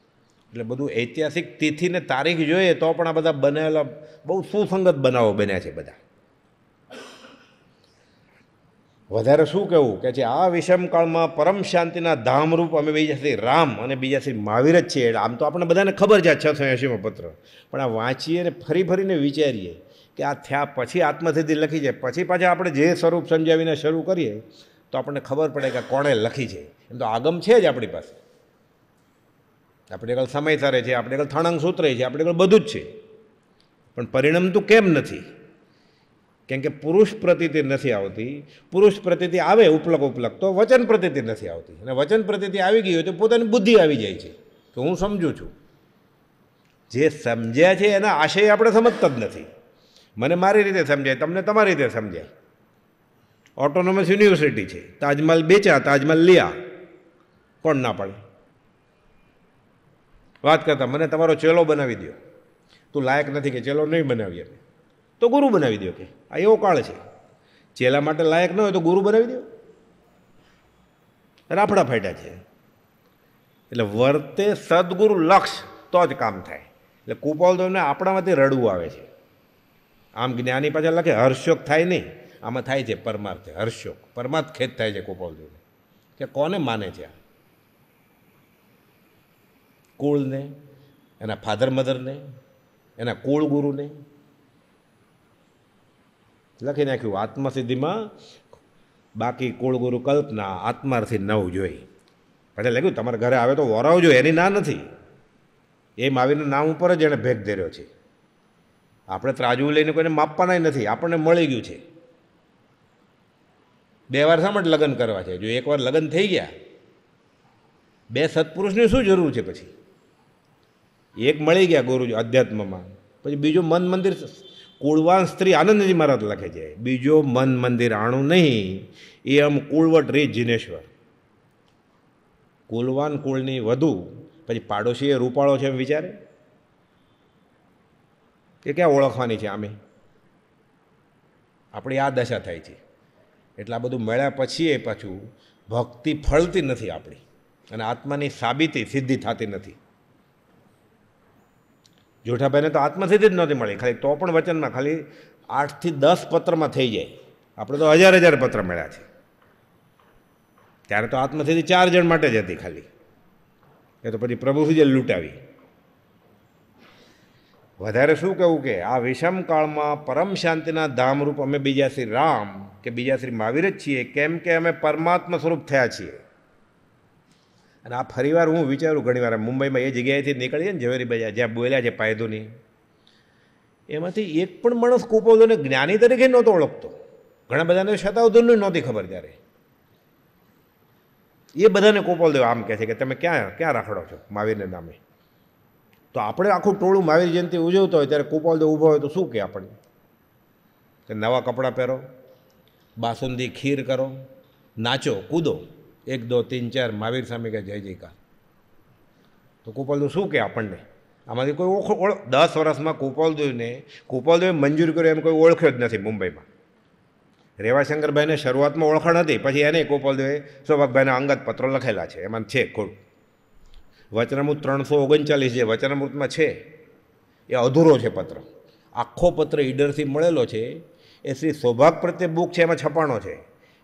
એટલે બધું ઐતિહાસિક તિથિને તારીખ જોઈએ તો પણ આ બધા બનેલા બહુ સુસંગત બનાવો બન્યા છે બધા વધારે શું કહેવું કે છે આ વિષમકાળમાં પરમ શાંતિના ધામરૂપ અમે બીજા શ્રી રામ અને બીજા શ્રી મહાવીર જ છીએ આમ તો આપણે બધાને ખબર છે છસો એંશીમાં પત્ર પણ આ વાંચીએ અને ફરી ફરીને વિચારીએ કે આ થયા પછી આત્મસિદ્ધિ લખી છે પછી પાછા આપણે જે સ્વરૂપ સમજાવીને શરૂ કરીએ તો આપણને ખબર પડે કે કોણે લખી છે એમ તો આગમ છે જ આપણી પાસે આપણે આગળ સમયસરે છે આપણે આગળ થણાંગ સૂત્રે છે આપણે આગળ બધું જ છે પણ પરિણામ તો કેમ નથી કેમ કે પુરુષ પ્રતિતિ નથી આવતી પુરુષ પ્રતિતિ આવે ઉપલક ઉપલક તો વચન પ્રતિતિ નથી આવતી અને વચન પ્રતિતિ આવી ગઈ હોય તો પોતાની બુદ્ધિ આવી જાય છે કે હું સમજું છું જે સમજ્યા છે એના આશય આપણે સમજતા જ નથી મને મારી રીતે સમજાય તમને તમારી રીતે સમજાય ઓટોનોમસ યુનિવર્સિટી છે તાજમહલ બેચ્યા તાજમહલ લ્યા કોણ ના પડે વાત કરતા મને તમારો ચેલો બનાવી દો તું લાયક નથી કે ચેલો નહીં બનાવીએ તો ગુરુ બનાવી દો કે આ એવો કાળ છે ચેલા માટે લાયક ન હોય તો ગુરુ બનાવી દો રાફડા ફાટ્યા છે એટલે વર્તે સદગુરુ લક્ષ તો જ કામ થાય એટલે કુપાલ તો એમને આપણામાંથી રડવું આવે છે આમ જ્ઞાની પાછળ લખે હર્ષોક થાય નહીં આમાં થાય છે પરમાર્થ હર્ષોક પરમાર્થ ખેદ થાય છે કુપાલદેવને કે કોને માને છે આ કુળને એના ફાધર મધરને એના કુળ કુળગુરુને લખી નાખ્યું આત્મસિદ્ધિમાં બાકી કુળગુરુ કલ્પના આત્માર્થી નવ જોઈ એટલે લખ્યું તમારા ઘરે આવે તો વોરાવજો એની ના નથી એ માવીના નામ ઉપર જ એણે ભેગ દેર્યો છે આપણે ત્રાજુ લઈને કોઈને માપવાના નથી આપણને મળી ગયું છે બે વાર શા માટે લગ્ન કરવા છે જો એકવાર લગ્ન થઈ ગયા બે સત્પુરુષની શું જરૂર છે પછી એક મળી ગયા ગુરુજી અધ્યાત્મમાં પછી બીજું મન મંદિર કુળવાન સ્ત્રી આનંદજી મહારાજ લખે છે બીજો મન મંદિર આણું નહીં એ આમ કુળવટ રે જીનેશ્વર કુલવાન કુળની વધુ પછી પાડોશી એ રૂપાળો છે એમ વિચારે કે ક્યાં ઓળખવાની છે આમે આપણી આ દશા થાય છે એટલે આ બધું મળ્યા પછી એ પાછું ભક્તિ ફળતી નથી આપણી અને આત્માની સાબિતી સિદ્ધિ થતી નથી જોઠાભાઈને તો આત્મસિદ્ધિ જ નહોતી મળી ખાલી તો પણ વચનમાં ખાલી આઠથી દસ પત્રમાં થઈ જાય આપણે તો હજાર હજાર પત્ર મળ્યા છે ત્યારે તો આત્મસિદ્ધિ ચાર જણ માટે જ હતી ખાલી એ તો પછી પ્રભુજી લૂંટાવી વધારે શું કહેવું કે આ વિષમ કાળમાં પરમ શાંતિના ધામરૂપ અમે બીજા શ્રી રામ કે બીજા શ્રી મહાવીર જ છીએ કેમ કે અમે પરમાત્મા સ્વરૂપ થયા છીએ અને આ ફરીવાર હું વિચારું ઘણીવાર મુંબઈમાં એ જગ્યાએથી નીકળીએ ને ઝવેરી બજાર જ્યાં બોલ્યા છે પાયદુની એમાંથી એક પણ માણસ કુપોદોને જ્ઞાની તરીકે નહોતો ઓળખતો ઘણા બધાને શતાવધુની નહોતી ખબર ત્યારે એ બધાને કોપોલદેવ આમ કહે છે કે તમે ક્યાં ક્યાં રાખડો છો મહાવીરને નામે તો આપણે આખું ટોળું મહાવીર જયંતિ ઉજવતો હોય ત્યારે કુપોલદેવ ઊભો હોય તો શું કહે આપણને કે નવા કપડાં પહેરો બાસુંદી ખીર કરો નાચો કૂદો એક દો તીન ચાર મહાવીર સ્વામી કે જય જયકાર તો કુપલદેવ શું કે આપણને આમાંથી કોઈ ઓળખ ઓળખ દસ વર્ષમાં કુપલદેવને કુપલદેવે મંજૂર કર્યો એમ કોઈ ઓળખ્યો જ નથી મુંબઈમાં રેવાશંકરભાઈને શરૂઆતમાં ઓળખાણ હતી પછી એને કુપલદેવે સૌભાગભાઈના અંગત પત્રો લખેલા છે એમાં છે ખોટ વચનામૃત ત્રણસો ઓગણચાલીસ જે વચનામૃતમાં છે એ અધૂરો છે પત્ર આખો પત્ર ઈડરથી મળેલો છે એ શ્રી સૌભાગ પ્રત્યે બુક છે એમાં છપાણો છે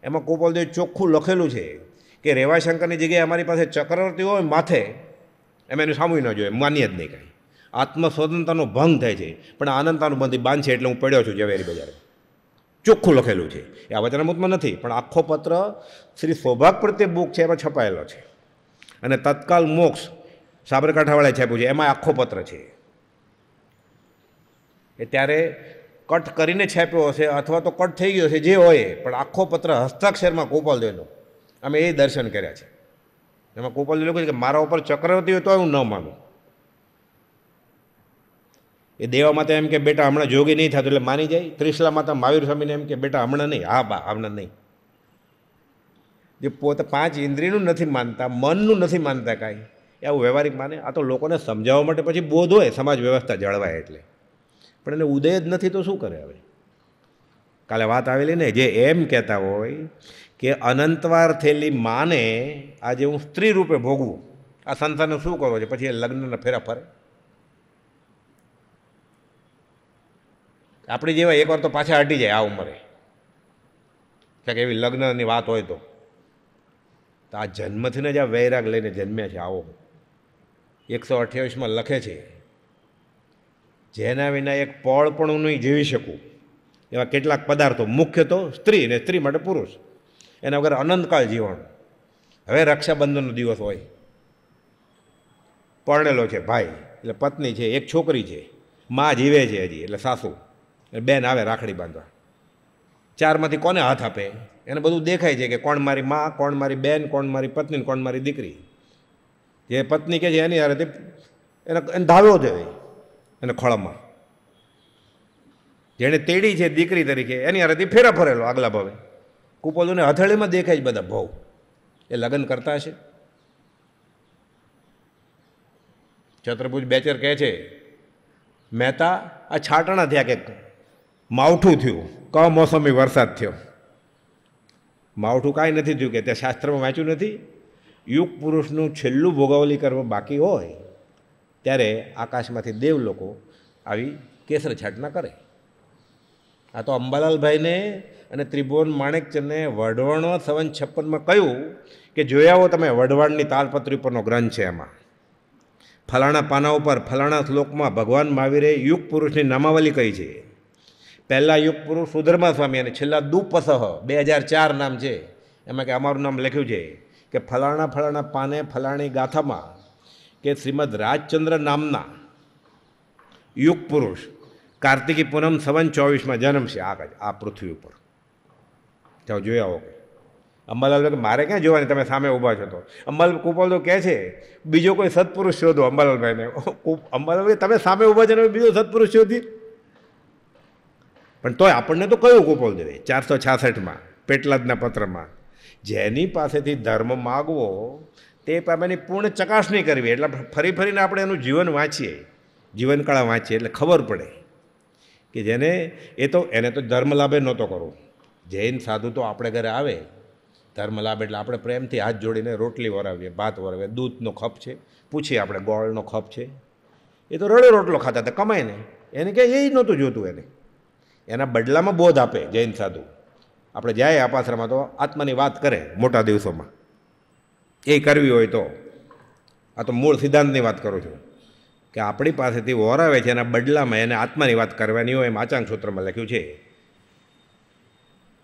એમાં કુપલદેવે ચોખ્ખું લખેલું છે કે રેવાશંકરની જગ્યાએ અમારી પાસે ચક્રવર્તી હોય માથે એમ એનું સામું ન જોઈએ માન્ય જ નહીં કાંઈ આત્મસ્વતંત્રતાનો ભંગ થાય છે પણ આનંદતાનું બંધી બાંધ છે એટલે હું પડ્યો છું ઝવેરી બજાર ચોખ્ખું લખેલું છે એ આ વચનામૃતમાં નથી પણ આખો પત્ર શ્રી સૌભાગ પ્રત્યે બુક છે એમાં છપાયેલો છે અને તત્કાલ મોક્ષ સાબરકાંઠાવાળાએ છાપ્યું છે એમાં આખો પત્ર છે એ ત્યારે કટ કરીને છાપ્યો હશે અથવા તો કટ થઈ ગયો છે જે હોય પણ આખો પત્ર હસ્તાક્ષરમાં ગોપાલ દેવનો અમે એ દર્શન કર્યા છે એમાં ગોપાલજી લોકો કે મારા ઉપર ચક્રવર્તી હોય તો હું ન માનું એ દેવા માતા એમ કે બેટા હમણાં જોગી નહીં થતું એટલે માની જાય ત્રિશલા માતા મહાવીર સ્વામીને એમ કે બેટા હમણાં નહીં હા બા હમણાં નહીં જે પોતે પાંચ ઇન્દ્રિયનું નથી માનતા મનનું નથી માનતા કાંઈ એ આવું વ્યવહારિક માને આ તો લોકોને સમજાવવા માટે પછી બોધ હોય સમાજ વ્યવસ્થા જળવાય એટલે પણ એને ઉદય જ નથી તો શું કરે હવે કાલે વાત આવેલી ને જે એમ કહેતા હોય કે અનંતવાર થયેલી માને આજે હું સ્ત્રી રૂપે ભોગવું આ સંતાને શું કરવો છે પછી એ લગ્નના ફેરા ફરે આપણે જેવા એકવાર તો પાછા હટી જાય આ ઉંમરે કે એવી લગ્નની વાત હોય તો આ જન્મથીને જ આ વૈરાગ લઈને જન્મ્યા છે આવો એકસો અઠ્યાવીસમાં લખે છે જેના વિના એક પળ પણ હું નહીં જીવી શકું એવા કેટલાક પદાર્થો મુખ્ય તો સ્ત્રી ને સ્ત્રી માટે પુરુષ એના વગર અનંતકાળ જીવન હવે રક્ષાબંધનનો દિવસ હોય પરણેલો છે ભાઈ એટલે પત્ની છે એક છોકરી છે મા જીવે છે હજી એટલે સાસુ બેન આવે રાખડી બાંધવા ચારમાંથી કોને હાથ આપે એને બધું દેખાય છે કે કોણ મારી મા કોણ મારી બેન કોણ મારી પત્ની કોણ મારી દીકરી જે પત્ની કે છે એની યારે તે એને એને ધાવ્યો છે એને ખોળામાં જેણે તેડી છે દીકરી તરીકે એની હારેથી ફેરા ફરેલો આગલા ભાવે કુપોલોને હથેળીમાં દેખાય છે બધા ભવ એ લગ્ન કરતા છે છત્રભુજ બેચર કહે છે મહેતા આ છાટણા થયા કે માવઠું થયું કમોસમી વરસાદ થયો માવઠું કાંઈ નથી થયું કે તે શાસ્ત્રમાં વાંચ્યું નથી યુગ પુરુષનું છેલ્લું ભોગવલી કરવા બાકી હોય ત્યારે આકાશમાંથી દેવ લોકો આવી કેસર છાટના કરે આ તો અંબાલાલભાઈને અને ત્રિભુવન માણેકચંદને વઢવાણો સવન છપ્પનમાં કહ્યું કે જોઈ આવો તમે વઢવાણની તાલપત્રી ઉપરનો ગ્રંથ છે એમાં ફલાણા પાના ઉપર ફલાણા શ્લોકમાં ભગવાન મહાવીરે યુગ પુરુષની નામાવલી કહી છે પહેલાં યુગ પુરુષ સુધર્મા સ્વામી અને છેલ્લા દુપસહ બે હજાર ચાર નામ છે એમાં કે અમારું નામ લખ્યું છે કે ફલાણા ફલાણા પાને ફલાણી ગાથામાં કે શ્રીમદ રાજચંદ્ર નામના યુગ પુરુષ કાર્તિકી પૂનમ સવન ચોવીસમાં જન્મ છે આ આ પૃથ્વી ઉપર જાઓ જોઈ આવો અંબાલાલ કે મારે ક્યાં જોવાની તમે સામે ઊભા છો તો અંબાલ કુપાલ તો કહે છે બીજો કોઈ સત્પુરુષ શોધો અંબાલાલભાઈને અંબાલાલ તમે સામે ઊભા છો બીજો સત્પુરુષ શોધી પણ તોય આપણને તો કયો કુપોલ દેવે ચારસો છાસઠમાં પેટલાદના પત્રમાં જેની પાસેથી ધર્મ માગવો તે પામેની પૂર્ણ ચકાસણી કરવી એટલે ફરી ફરીને આપણે એનું જીવન વાંચીએ જીવનકળા વાંચીએ એટલે ખબર પડે કે જેને એ તો એને તો ધર્મ લાભે નહોતો કરવો જૈન સાધુ તો આપણે ઘરે આવે ધર્મ લાભ એટલે આપણે પ્રેમથી હાથ જોડીને રોટલી વરાવીએ ભાત વરાવીએ દૂધનો ખપ છે પૂછીએ આપણે ગોળનો ખપ છે એ તો રડે રોટલો ખાતા હતા કમાય ને એને કે એ નહોતું જોતું એને એના બદલામાં બોધ આપે જૈન સાધુ આપણે જાય આપાસરામાં તો આત્માની વાત કરે મોટા દિવસોમાં એ કરવી હોય તો આ તો મૂળ સિદ્ધાંતની વાત કરું છું કે આપણી પાસેથી વહોરાવે છે એના બદલામાં એને આત્માની વાત કરવાની હોય એમ આચાંગ સૂત્રમાં લખ્યું છે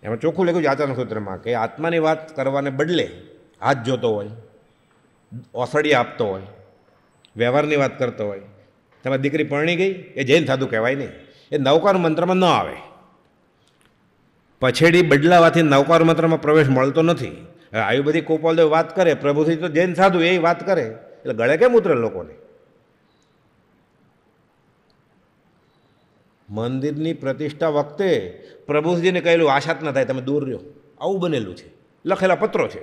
એમાં ચોખ્ખું લખ્યું છે આચાંગ સૂત્રમાં કે આત્માની વાત કરવાને બદલે હાથ જોતો હોય ઓસડી આપતો હોય વ્યવહારની વાત કરતો હોય તમારી દીકરી પરણી ગઈ એ જૈન સાધુ કહેવાય નહીં એ નવકાર મંત્રમાં ન આવે પછેડી બદલાવાથી નવકાર મંત્રમાં પ્રવેશ મળતો નથી હવે આવી બધી કોપાલદેવ વાત કરે પ્રભુથી તો જૈન સાધુ એ વાત કરે એટલે ગળે કેમ ઉતરે લોકોને મંદિરની પ્રતિષ્ઠા વખતે પ્રભુજીને કહેલું આશાત ન થાય તમે દૂર રહ્યો આવું બનેલું છે લખેલા પત્રો છે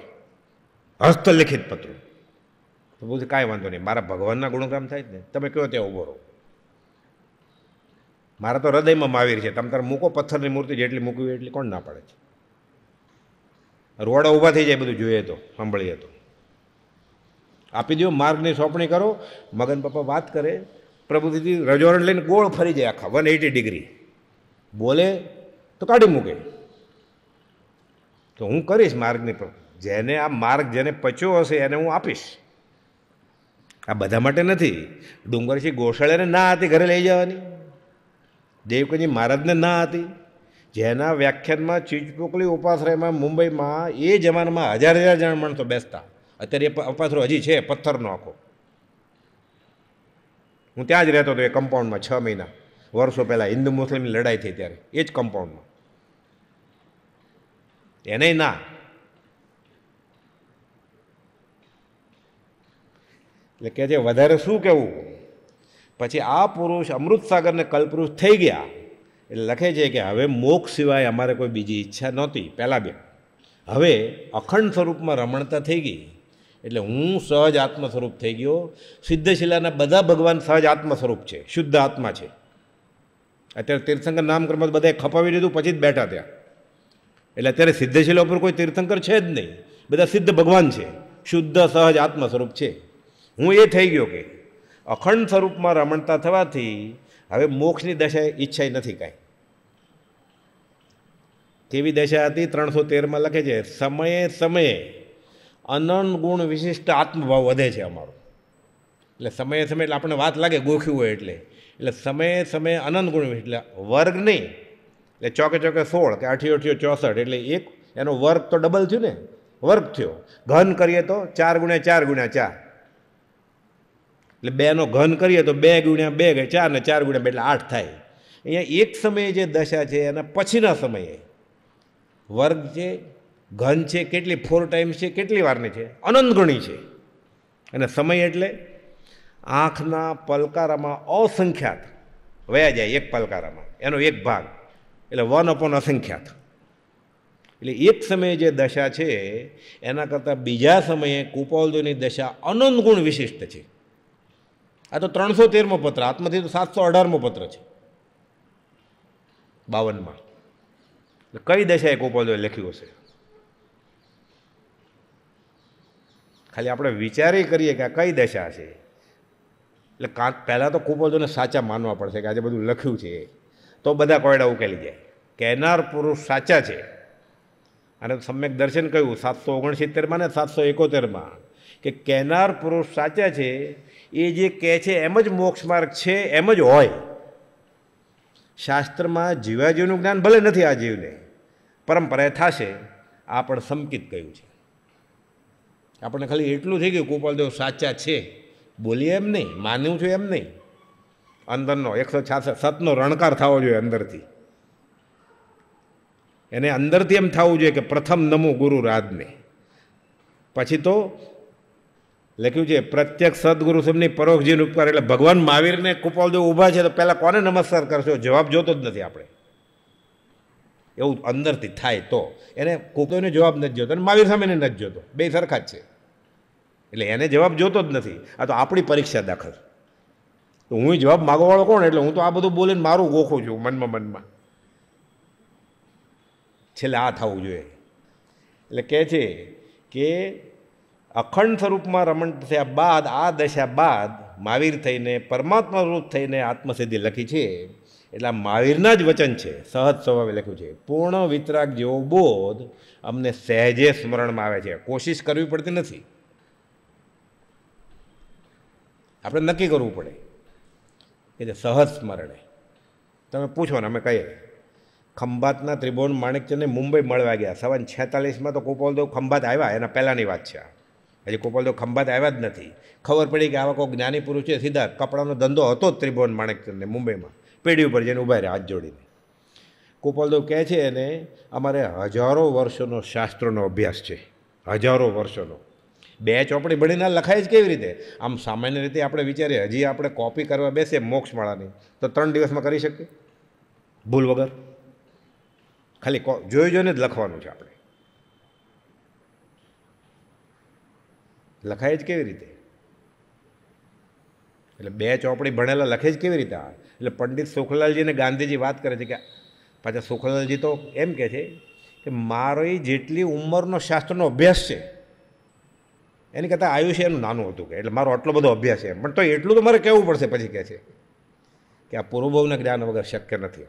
હસ્તલિખિત પત્રો પ્રભુજી કાંઈ વાંધો નહીં મારા ભગવાનના ગુણગામ થાય જ ને તમે કયો ત્યાં ઊભો રહો મારા તો હૃદયમાં માવીર છે તમે તાર મૂકો પથ્થરની મૂર્તિ જેટલી મૂકવી એટલી કોણ ના પાડે છે રોડા ઊભા થઈ જાય બધું જોઈએ તો સાંભળીએ તો આપી દો માર્ગની સોંપણી કરો મગન પપ્પા વાત કરે પ્રભુતિથી રજોરણ લઈને ગોળ ફરી જાય આખા વન એટી ડિગ્રી બોલે તો કાઢી મૂકે તો હું કરીશ માર્ગની પર જેને આ માર્ગ જેને પચ્યો હશે એને હું આપીશ આ બધા માટે નથી ડુંગરસિંહ ગોસાળાને ના હતી ઘરે લઈ જવાની દેવકજી મહારાજને ના હતી જેના વ્યાખ્યાનમાં ચીજપોકલી ઉપાશ્રયમાં મુંબઈમાં એ જમાનામાં હજાર હજાર જણ માણસો બેસતા અત્યારે એ અપાથરો હજી છે પથ્થરનો આખો હું ત્યાં જ રહેતો હતો એ કમ્પાઉન્ડમાં છ મહિના વર્ષો પહેલાં હિન્દુ મુસ્લિમની લડાઈ થઈ ત્યારે એ જ કમ્પાઉન્ડમાં એને ના એટલે કે જે વધારે શું કહેવું પછી આ પુરુષ અમૃતસાગરને કલ્પુરુષ થઈ ગયા એટલે લખે છે કે હવે મોક્ષ સિવાય અમારે કોઈ બીજી ઈચ્છા નહોતી પહેલાં બે હવે અખંડ સ્વરૂપમાં રમણતા થઈ ગઈ એટલે હું સહજ આત્મ સ્વરૂપ થઈ ગયો સિદ્ધશિલાના બધા ભગવાન સહજ આત્મ સ્વરૂપ છે શુદ્ધ આત્મા છે અત્યારે તીર્થંકર નામક્રમમાં બધાએ ખપાવી લીધું પછી જ બેઠા ત્યાં એટલે અત્યારે સિદ્ધશિલા ઉપર કોઈ તીર્થંકર છે જ નહીં બધા સિદ્ધ ભગવાન છે શુદ્ધ સહજ આત્મ સ્વરૂપ છે હું એ થઈ ગયો કે અખંડ સ્વરૂપમાં રમણતા થવાથી હવે મોક્ષની દશાએ ઈચ્છા નથી કાંઈ કેવી દશા હતી ત્રણસો તેરમાં લખે છે સમયે સમયે અનન ગુણ વિશિષ્ટ આત્મભાવ વધે છે અમારો એટલે સમયે સમયે એટલે આપણને વાત લાગે ગોખ્યું હોય એટલે એટલે સમયે સમયે અનંત ગુણ એટલે વર્ગ નહીં એટલે ચોકે ચોકે સોળ કે આઠીઓ અઠ્યો ચોસઠ એટલે એક એનો વર્ગ તો ડબલ થયું ને વર્ગ થયો ઘન કરીએ તો ચાર ગુણ્યા ચાર ગુણ્યા ચાર એટલે બેનો ઘન કરીએ તો બે ગુણ્યા બે ગઈ ચાર ને ચાર ગુણ્યા બે એટલે આઠ થાય અહીંયા એક સમયે જે દશા છે એના પછીના સમયે વર્ગ છે ઘન છે કેટલી ફોર ટાઈમ્સ છે કેટલી વારની છે અનંતગણી છે અને સમય એટલે આંખના પલકારામાં અસંખ્યાત વયા જાય એક પલકારામાં એનો એક ભાગ એટલે વન અપોન અસંખ્યાત એટલે એક સમયે જે દશા છે એના કરતાં બીજા સમયે કુપોલજોની દશા અનંત વિશિષ્ટ છે આ તો ત્રણસો તેરમો પત્ર આત્મથી તો સાતસો અઢારમો પત્ર છે બાવનમાં કઈ દશાએ કુપોલજોએ લખ્યું હશે ખાલી આપણે વિચારે કરીએ કે આ કઈ દશા છે એટલે કાં પહેલાં તો કુપોદોને સાચા માનવા પડશે કે આજે બધું લખ્યું છે તો બધા કોયડા ઉકેલી જાય કહેનાર પુરુષ સાચા છે અને સમ્યક દર્શન કહ્યું સાતસો ઓગણસિત્તેરમાં ને સાતસો એકોતેરમાં કે કહેનાર પુરુષ સાચા છે એ જે કહે છે એમ જ મોક્ષ માર્ગ છે એમ જ હોય શાસ્ત્રમાં જીવાજીવનું જ્ઞાન ભલે નથી આ જીવને પરંપરાએ થશે આ પણ સંકિત કહ્યું છે આપણને ખાલી એટલું થઈ ગયું ગોપાલદેવ સાચા છે બોલીએ એમ નહીં માનવું છું એમ નહીં અંદરનો એકસો છાસઠ સતનો રણકાર થવો જોઈએ અંદરથી એને અંદરથી એમ થવું જોઈએ કે પ્રથમ નમો ગુરુ રાજને પછી તો લખ્યું છે પ્રત્યક્ષ સદગુરુ સમની પરોખજીનું ઉપકાર એટલે ભગવાન મહાવીરને કૃપાલદેવ ઊભા છે તો પહેલાં કોને નમસ્કાર કરશો જવાબ જોતો જ નથી આપણે એવું અંદરથી થાય તો એને કૃપાદેવને જવાબ નથી જોતો અને મહાવીર સામે નથી જોતો બે સરખા જ છે એટલે એને જવાબ જોતો જ નથી આ તો આપણી પરીક્ષા દાખલ તો હું જવાબ માગવાવાળો કોણ એટલે હું તો આ બધું બોલીને મારું ગોખું છું મનમાં મનમાં છેલ્લે આ થવું જોઈએ એટલે કહે છે કે અખંડ સ્વરૂપમાં રમણ થયા બાદ આ દશા બાદ માવીર થઈને પરમાત્મા રૂપ થઈને આત્મસિદ્ધિ લખી છે એટલે આ મહાવીરના જ વચન છે સહજ સ્વભાવે લખ્યું છે પૂર્ણ વિતરાગ જેવો બોધ અમને સહેજે સ્મરણમાં આવે છે કોશિશ કરવી પડતી નથી આપણે નક્કી કરવું પડે એટલે સહજ સ્મરણે તમે પૂછો ને અમે કહીએ ખંભાતના ત્રિભુવન માણેકચંદને મુંબઈ મળવા ગયા સવાન છેતાલીસમાં તો ગોપાલદેવ ખંભાત આવ્યા એના પહેલાંની વાત છે હજી ગોપાલદેવ ખંભાત આવ્યા જ નથી ખબર પડી કે આવા કોઈ જ્ઞાની પુરુષ છે સીધા કપડાનો ધંધો હતો જ ત્રિભુવન માણેકચંદને મુંબઈમાં પેઢી ઉપર જઈને ઊભા રહ્યા હાથ જોડીને ગોપાલદેવ કહે છે એને અમારે હજારો વર્ષોનો શાસ્ત્રોનો અભ્યાસ છે હજારો વર્ષોનો બે ચોપડી ભણીને લખાય જ કેવી રીતે આમ સામાન્ય રીતે આપણે વિચારીએ હજી આપણે કોપી કરવા બેસીએ મોક્ષમાળાની તો ત્રણ દિવસમાં કરી શકીએ ભૂલ વગર ખાલી જોઈ જોઈને જ લખવાનું છે આપણે લખાય જ કેવી રીતે એટલે બે ચોપડી ભણેલા લખે જ કેવી રીતે આવે એટલે પંડિત સુખલાલજીને ગાંધીજી વાત કરે છે કે પાછા સુખલાલજી તો એમ કહે છે કે મારી જેટલી ઉંમરનો શાસ્ત્રનો અભ્યાસ છે એની કરતાં આયુષ્ય એનું નાનું હતું કે એટલે મારો આટલો બધો અભ્યાસ એમ પણ તો એટલું તો મારે કહેવું પડશે પછી કહે છે કે આ પૂર્વભોગને જ્ઞાન વગર શક્ય નથી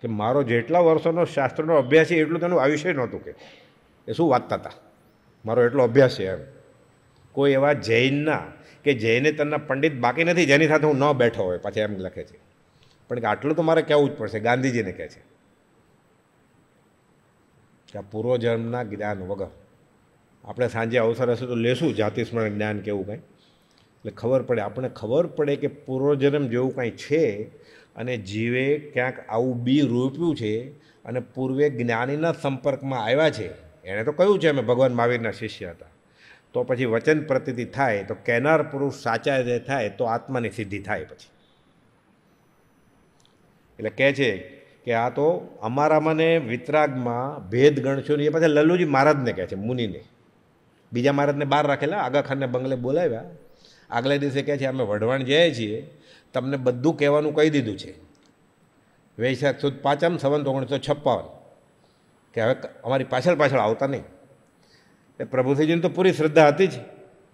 કે મારો જેટલા વર્ષોનો શાસ્ત્રનો અભ્યાસ છે એટલું તેનું આયુષ્ય નહોતું કે એ શું વાંચતા હતા મારો એટલો અભ્યાસ છે એમ કોઈ એવા જૈનના કે જૈનેતરના પંડિત બાકી નથી જેની સાથે હું ન બેઠો હોય પાછા એમ લખે છે પણ કે આટલું તો મારે કહેવું જ પડશે ગાંધીજીને કહે છે કે આ પૂર્વજન્મના જ્ઞાન વગર આપણે સાંજે અવસર હશે તો લેશું જાતિ સ્મરણ જ્ઞાન કેવું કંઈ એટલે ખબર પડે આપણને ખબર પડે કે પૂર્વજન્મ જેવું કાંઈ છે અને જીવે ક્યાંક આવું બી રોપ્યું છે અને પૂર્વે જ્ઞાનીના સંપર્કમાં આવ્યા છે એણે તો કહ્યું છે અમે ભગવાન મહાવીરના શિષ્ય હતા તો પછી વચન પ્રતિતિ થાય તો કેનાર પુરુષ સાચા જે થાય તો આત્માની સિદ્ધિ થાય પછી એટલે કહે છે કે આ તો અમારામાં ને વિતરાગમાં ભેદ ગણશો નહીં એ પાછા લલ્લુજી મહારાજને કહે છે મુનિને બીજા મહારાજને બહાર રાખેલા આગાખાનને બંગલે બોલાવ્યા આગલા દિવસે કહે છે અમે વઢવાણ જઈએ છીએ તમને બધું કહેવાનું કહી દીધું છે વૈશાખ સુદ પાંચમ સવંત ઓગણીસો છપ્પન કે હવે અમારી પાછળ પાછળ આવતા નહીં એ પ્રભુસિંહજીને તો પૂરી શ્રદ્ધા હતી જ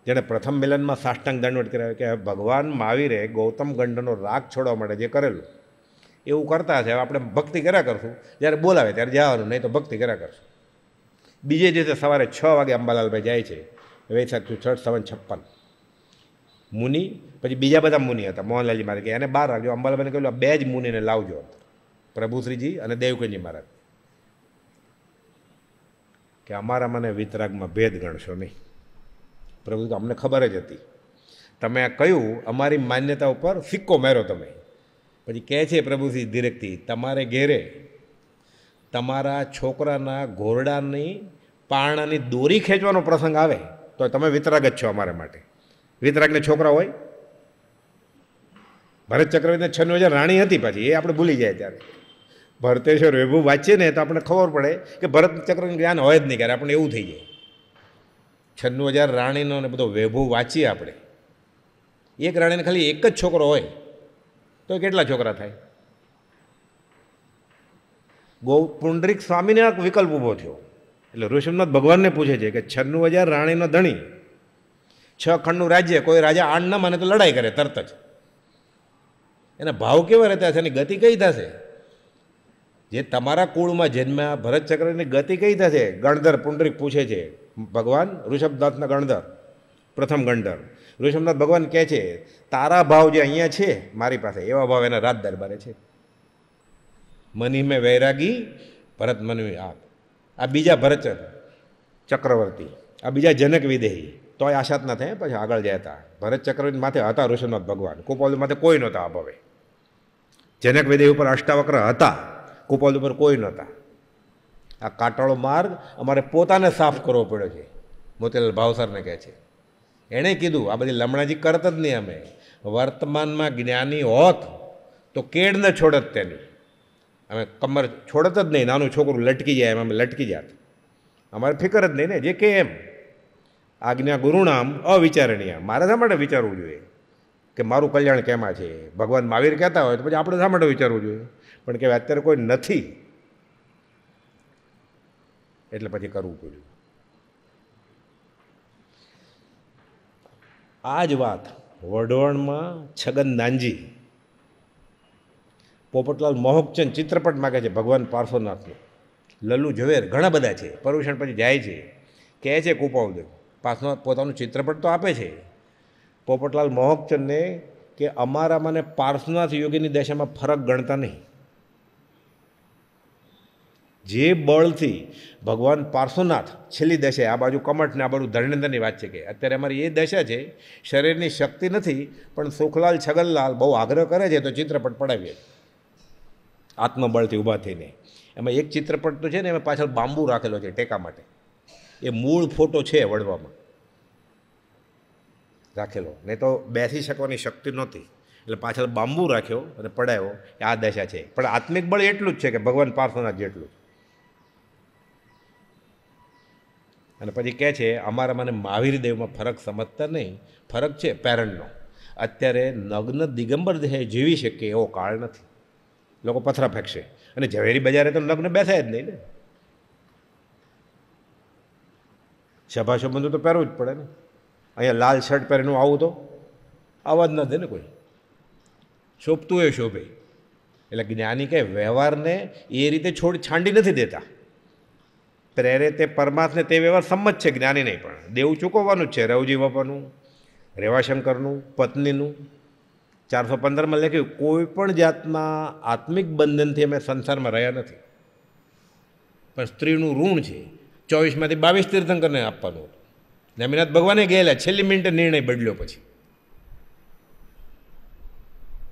જેણે પ્રથમ મિલનમાં સાષ્ટાંગ દંડવટ કર્યા કે ભગવાન મહાવીરે ગૌતમ ગંડનો રાગ છોડવા માટે જે કરેલું એવું કરતા હશે આપણે ભક્તિ કર્યા કરશું જ્યારે બોલાવે ત્યારે જવાનું નહીં તો ભક્તિ કર્યા કરશું બીજે દિવસે સવારે છ વાગે અંબાલાલભાઈ જાય છે વૈશાખ છઠ સવન છપ્પન મુનિ પછી બીજા બધા મુનિ હતા મોહનલાલજી મહારાજ કે એને બહાર રાખજો અંબાલાલભાઈને કહ્યું બે જ મુનિને લાવજો પ્રભુશ્રીજી અને દેવકુંજી મહારાજ કે અમારા મને વિતરાગમાં ભેદ ગણશો નહીં પ્રભુ તો અમને ખબર જ હતી તમે આ કહ્યું અમારી માન્યતા ઉપર સિક્કો માર્યો તમે પછી કહે છે પ્રભુજી ધીરકથી તમારે ઘેરે તમારા છોકરાના ઘોરડાની પારણાની દોરી ખેંચવાનો પ્રસંગ આવે તો તમે વિતરાગ જ છો અમારા માટે વિતરાગને છોકરા હોય ભરત ચક્રવર્તીને છન્નું હજાર રાણી હતી પાછી એ આપણે ભૂલી જાય ત્યારે ભરતેશ્વર વૈભવ વાંચીએ ને તો આપણને ખબર પડે કે ભરત ચક્રનું જ્ઞાન હોય જ નહીં ક્યારે આપણે એવું થઈ જાય છન્નું હજાર રાણીનો ને બધો વૈભવ વાંચીએ આપણે એક રાણીને ખાલી એક જ છોકરો હોય તો કેટલા છોકરા થાય ગૌ પુંડરીક સ્વામીને આ વિકલ્પ ઊભો થયો એટલે ઋષભનાથ ભગવાનને પૂછે છે કે છન્નું હજાર રાણીનો ધણી છ ખંડનું રાજ્ય કોઈ રાજા આણ ન માને તો લડાઈ કરે તરત જ એના ભાવ કેવા રહેતા છે એની ગતિ કઈ થશે જે તમારા કુળમાં જન્મ્યા ભરત ચક્રની ગતિ કઈ થશે ગણધર પુંડરીક પૂછે છે ભગવાન ઋષભનાથના ગણધર પ્રથમ ગણધર ઋષિ ભગવાન કહે છે તારા ભાવ જે અહીંયા છે મારી પાસે એવા ભાવ એના રાત દરબારે છે મની મેં વૈરાગી ભરત મનવી આપ આ બીજા ભરત ચક્રવર્તી આ બીજા જનક વિદેહી તોય આશાત ના થાય પછી આગળ જાય હતા ભરત ચક્રવર્તી માથે હતા ઋષિનાથ ભગવાન કુપોલ માથે કોઈ નહોતા આ ભાવે જનક વિદેહી ઉપર અષ્ટાવક્ર હતા કુપોલ ઉપર કોઈ નહોતા આ કાટાળો માર્ગ અમારે પોતાને સાફ કરવો પડ્યો છે મોતીલાલ ભાવસરને કહે છે એણે કીધું આ બધી લમણાજી કરત જ નહીં અમે વર્તમાનમાં જ્ઞાની હોત તો કેળ ન છોડત તેની અમે કમર છોડત જ નહીં નાનું છોકરું લટકી જાય એમ અમે લટકી જાત અમારે ફિકર જ નહીં ને જે કે એમ આજ્ઞા ગુરુણામ અવિચારણીય મારે શા માટે વિચારવું જોઈએ કે મારું કલ્યાણ કેમાં છે ભગવાન મહાવીર કહેતા હોય તો પછી આપણે શા માટે વિચારવું જોઈએ પણ કે અત્યારે કોઈ નથી એટલે પછી કરવું પડ્યું આ જ વાત વઢવણમાં છગન નાનજી પોપટલાલ મોહકચંદ ચિત્રપટ માગે છે ભગવાન પાર્શ્વનાથનું લલ્લુ ઝવેર ઘણા બધા છે પર્યુષણ પછી જાય છે કહે છે કુપાવદેવ પાર્શ્વનાથ પોતાનું ચિત્રપટ તો આપે છે પોપટલાલ મોહકચંદને કે અમારામાં ને પાર્શ્વનાથ યોગીની દશામાં ફરક ગણતા નહીં જે બળથી ભગવાન પાર્શ્વનાથ છેલ્લી દશા આ બાજુ ને આ બાજુ ધર્ણેન્દ્રની વાત છે કે અત્યારે અમારી એ દશા છે શરીરની શક્તિ નથી પણ સુખલાલ છગનલાલ બહુ આગ્રહ કરે છે તો ચિત્રપટ પડાવીએ આત્મબળથી ઊભા થઈને એમાં એક ચિત્રપટ તો છે ને એમાં પાછળ બાંબુ રાખેલો છે ટેકા માટે એ મૂળ ફોટો છે વડવામાં રાખેલો નહીં તો બેસી શકવાની શક્તિ નહોતી એટલે પાછળ બાંબુ રાખ્યો અને પડાયો આ દશા છે પણ આત્મિક બળ એટલું જ છે કે ભગવાન પાર્શ્વનાથ જેટલું અને પછી કહે છે અમારા મને મહાવીર દેવમાં ફરક સમજતા નહીં ફરક છે પેરેન્ટનો અત્યારે નગ્ન દિગંબર દેહ જીવી શકે એવો કાળ નથી લોકો પથરા ફેંકશે અને ઝવેરી બજારે તો લગ્ન બેસાય જ નહીં ને સભાસંબંધો તો પહેરવું જ પડે ને અહીંયા લાલ શર્ટ પહેરીને આવું તો આવા જ ન દે ને કોઈ શોભતું એ શોભે એટલે જ્ઞાની કહે વ્યવહારને એ રીતે છોડ છાંડી નથી દેતા પ્રેરે તે પરમાર્થને તે વ્યવહાર સંમત છે જ્ઞાની નહીં પણ દેવું ચૂકવવાનું જ છે રવજી બાપાનું રેવાશંકરનું પત્નીનું ચારસો પંદરમાં લખ્યું કોઈ પણ જાતના આત્મિક બંધનથી અમે સંસારમાં રહ્યા નથી પણ સ્ત્રીનું ઋણ છે ચોવીસમાંથી બાવીસ તીર્થંકરને આપવાનું હતું નમીનાથ ભગવાને ગયેલા છેલ્લી મિનિટે નિર્ણય બદલ્યો પછી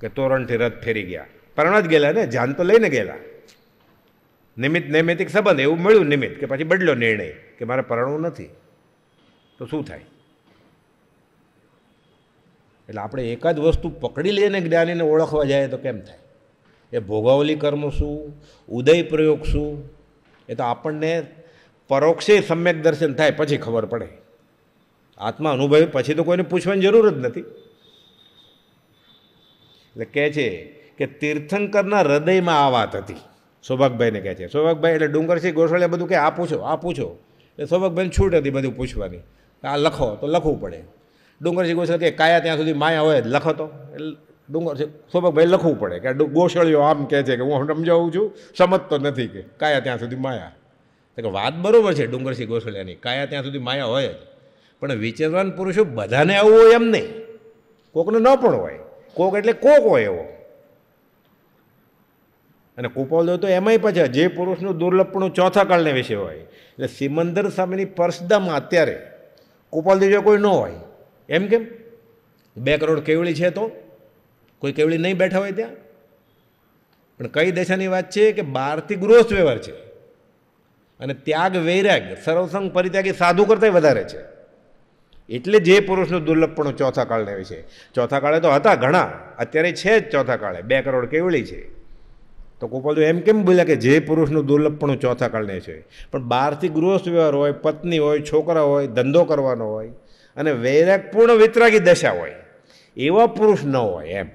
કે તોરણથી રથ ફેરી ગયા પરણ જ ગયેલા ને જાન તો લઈને ગયેલા નિમિત્ત નૈમિતિક સંબંધ એવું મળ્યું નિમિત્ત કે પછી બદલ્યો નિર્ણય કે મારે પરણવું નથી તો શું થાય એટલે આપણે એક જ વસ્તુ પકડી લઈએ ને જ્ઞાનીને ઓળખવા જાય તો કેમ થાય એ ભોગાવલી કર્મ શું ઉદય પ્રયોગ શું એ તો આપણને પરોક્ષે સમ્યક દર્શન થાય પછી ખબર પડે આત્મા અનુભવ પછી તો કોઈને પૂછવાની જરૂર જ નથી એટલે કહે છે કે તીર્થંકરના હૃદયમાં આ વાત હતી સૌભાગભાઈને કહે છે સૌભાગભાઈ એટલે ડુંગરસિંહ ગોસળિયા બધું કે આ પૂછો આ પૂછો એટલે સૌભાગભાઈને છૂટ હતી બધું પૂછવાની આ લખો તો લખવું પડે ડુંગરસિંહ ગોસળ કે કાયા ત્યાં સુધી માયા હોય લખો તો એટલે ડુંગરસિંહ સૌભાગભાઈ લખવું પડે કે ગોસળિયો આમ કહે છે કે હું સમજાવું છું સમજતો નથી કે કાયા ત્યાં સુધી માયા તો કે વાત બરાબર છે ડુંગરસિંહ ગોસળિયાની કાયા ત્યાં સુધી માયા હોય જ પણ વિચારવાન પુરુષો બધાને આવું હોય એમ નહીં કોકને ન પણ હોય કોક એટલે કોક હોય એવો અને કુપોદો તો એમાંય પાછા જે પુરુષનું દુર્લભપણું ચોથા કાળને વિશે હોય એટલે સિમંદર સામેની પરસદામાં અત્યારે કુપોલ જેવો કોઈ ન હોય એમ કેમ બે કરોડ કેવળી છે તો કોઈ કેવળી નહીં બેઠા હોય ત્યાં પણ કઈ દેશાની વાત છે કે બહારથી ગૃહસ્થ વ્યવહાર છે અને ત્યાગ વૈરાગ સર્વસંગ પરિત્યાગી સાધુ કરતાંય વધારે છે એટલે જે પુરુષનું દુર્લભપણું ચોથા કાળને વિશે ચોથા કાળે તો હતા ઘણા અત્યારે છે જ ચોથા કાળે બે કરોડ કેવળી છે તો ગોપાલદેવ એમ કેમ બોલ્યા કે જે પુરુષનું દુર્લભપણું ચોથા કારણે છે પણ બહારથી ગૃહસ્થ વ્યવહાર હોય પત્ની હોય છોકરા હોય ધંધો કરવાનો હોય અને વૈરાગપૂર્ણ વિતરાગી દશા હોય એવા પુરુષ ન હોય એમ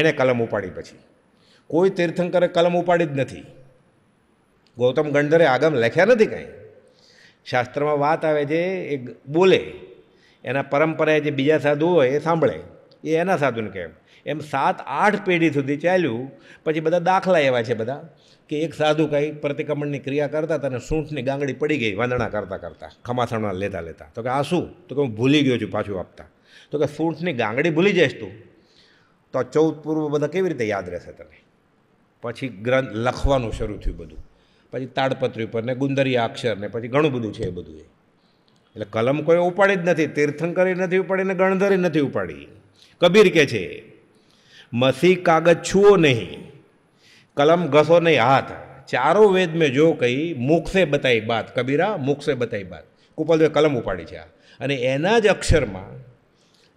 એણે કલમ ઉપાડી પછી કોઈ તીર્થંકરે કલમ ઉપાડી જ નથી ગૌતમ ગંડરે આગમ લખ્યા નથી કાંઈ શાસ્ત્રમાં વાત આવે છે એ બોલે એના પરંપરાએ જે બીજા સાધુ હોય એ સાંભળે એ એના સાધુને કહેવાય એમ સાત આઠ પેઢી સુધી ચાલ્યું પછી બધા દાખલા એવા છે બધા કે એક સાધુ કંઈ પ્રતિક્રમણની ક્રિયા કરતા તને સૂંઠની ગાંગડી પડી ગઈ વાંદણા કરતાં કરતાં ખમાસણના લેતા લેતા તો કે આ શું તો કે હું ભૂલી ગયો છું પાછું આપતા તો કે સૂંઠની ગાંગડી ભૂલી જઈશ તું તો ચૌદ પૂર્વ બધા કેવી રીતે યાદ રહેશે તને પછી ગ્રંથ લખવાનું શરૂ થયું બધું પછી તાડપત્રી ઉપર ને ગુંદરિયા અક્ષર ને પછી ઘણું બધું છે એ બધું એ એટલે કલમ કોઈ ઉપાડી જ નથી તીર્થંકરી નથી ઉપાડી ને ગણધરી નથી ઉપાડી કબીર કે છે મસી કાગજ છુઓ નહીં કલમ ઘસો નહીં હાથ ચારો વેદ મેં જો કહી મુખ બતાવી બાત કબીરા મુખ બતાવી બાત કુપલદેવે કલમ ઉપાડી છે અને એના જ અક્ષરમાં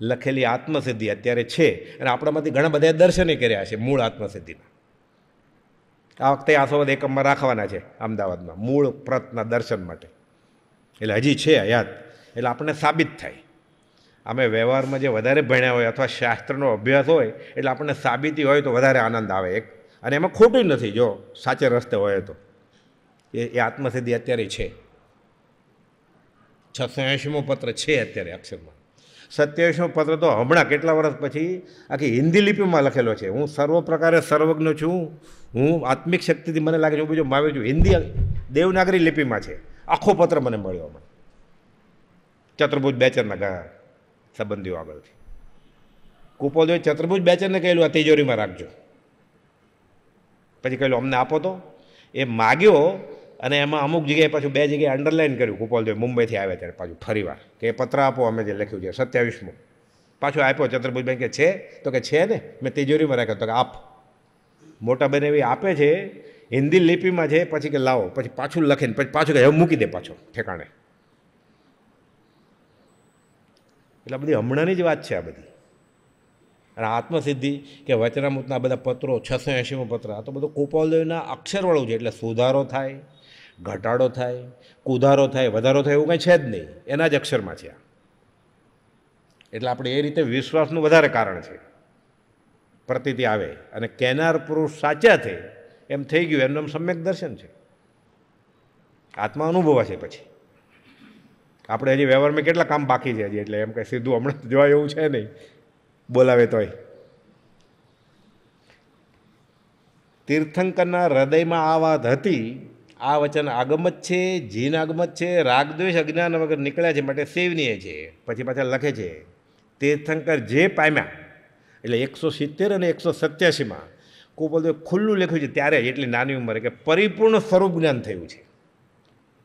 લખેલી આત્મસિદ્ધિ અત્યારે છે અને આપણામાંથી ઘણા બધા દર્શને કર્યા છે મૂળ આત્મસિદ્ધિના આ વખતે આસોવદ એકમમાં રાખવાના છે અમદાવાદમાં મૂળ પ્રતના દર્શન માટે એટલે હજી છે યાદ એટલે આપણને સાબિત થાય અમે વ્યવહારમાં જે વધારે ભણ્યા હોય અથવા શાસ્ત્રનો અભ્યાસ હોય એટલે આપણને સાબિતી હોય તો વધારે આનંદ આવે એક અને એમાં ખોટું નથી જો સાચે રસ્તે હોય તો એ એ આત્મસિદ્ધિ અત્યારે છે છસો એંશીમો પત્ર છે અત્યારે અક્ષરમાં સત્યાવીસમો પત્ર તો હમણાં કેટલા વર્ષ પછી આખી હિન્દી લિપિમાં લખેલો છે હું સર્વ પ્રકારે સર્વજ્ઞ છું હું આત્મિક શક્તિથી મને લાગે છે હું બીજો માવ્યો છું હિન્દી દેવનાગરી લિપિમાં છે આખો પત્ર મને મળ્યો હમણાં ચતુર્ભુજ બેચરના ગયા સંબંધીઓ આગળથી કુપોદેવ ચતુર્ભુજ બેચનને કહેલું આ તિજોરીમાં રાખજો પછી કહેલું અમને આપો તો એ માગ્યો અને એમાં અમુક જગ્યાએ પાછું બે જગ્યાએ અંડરલાઇન કર્યું કુપોલદેવ મુંબઈથી આવ્યા ત્યારે પાછું ફરીવાર કે એ પત્ર આપો અમે જે લખ્યું છે સત્યાવીસમું પાછો આપ્યો ચતુર્ભુજબેન કે છે તો કે છે ને મેં તિજોરીમાં રાખ્યો તો કે આપ મોટા બેન એવી આપે છે હિન્દી લિપિમાં છે પછી કે લાવો પછી પાછું લખીને પછી પાછું કે હવે મૂકી દે પાછો ઠેકાણે એટલે બધી હમણાંની જ વાત છે આ બધી અને આત્મસિદ્ધિ કે વચનામૃતના બધા પત્રો છસો એંશીમાં પત્ર આ તો બધું કુપોલના અક્ષરવાળું છે એટલે સુધારો થાય ઘટાડો થાય કુધારો થાય વધારો થાય એવું કંઈ છે જ નહીં એના જ અક્ષરમાં છે આ એટલે આપણે એ રીતે વિશ્વાસનું વધારે કારણ છે પ્રતિતિ આવે અને કેનાર પુરુષ સાચા થાય એમ થઈ ગયું એમનું સમ્યક દર્શન છે આત્મા અનુભવાશે પછી આપણે હજી વ્યવહારમાં કેટલા કામ બાકી છે હજી એટલે એમ કે સીધું હમણાં જોવા એવું છે નહીં બોલાવે તોય તીર્થંકરના હૃદયમાં આ વાત હતી આ વચન આગમત છે જીન આગમત છે રાગદ્વેષ અજ્ઞાન વગર નીકળ્યા છે માટે સેવનીય છે પછી પાછા લખે છે તીર્થંકર જે પામ્યા એટલે એકસો સિત્તેર અને એકસો સત્યાસીમાં કોપલદેવ ખુલ્લું લખ્યું છે ત્યારે એટલી નાની ઉંમરે કે પરિપૂર્ણ સ્વરૂપ જ્ઞાન થયું છે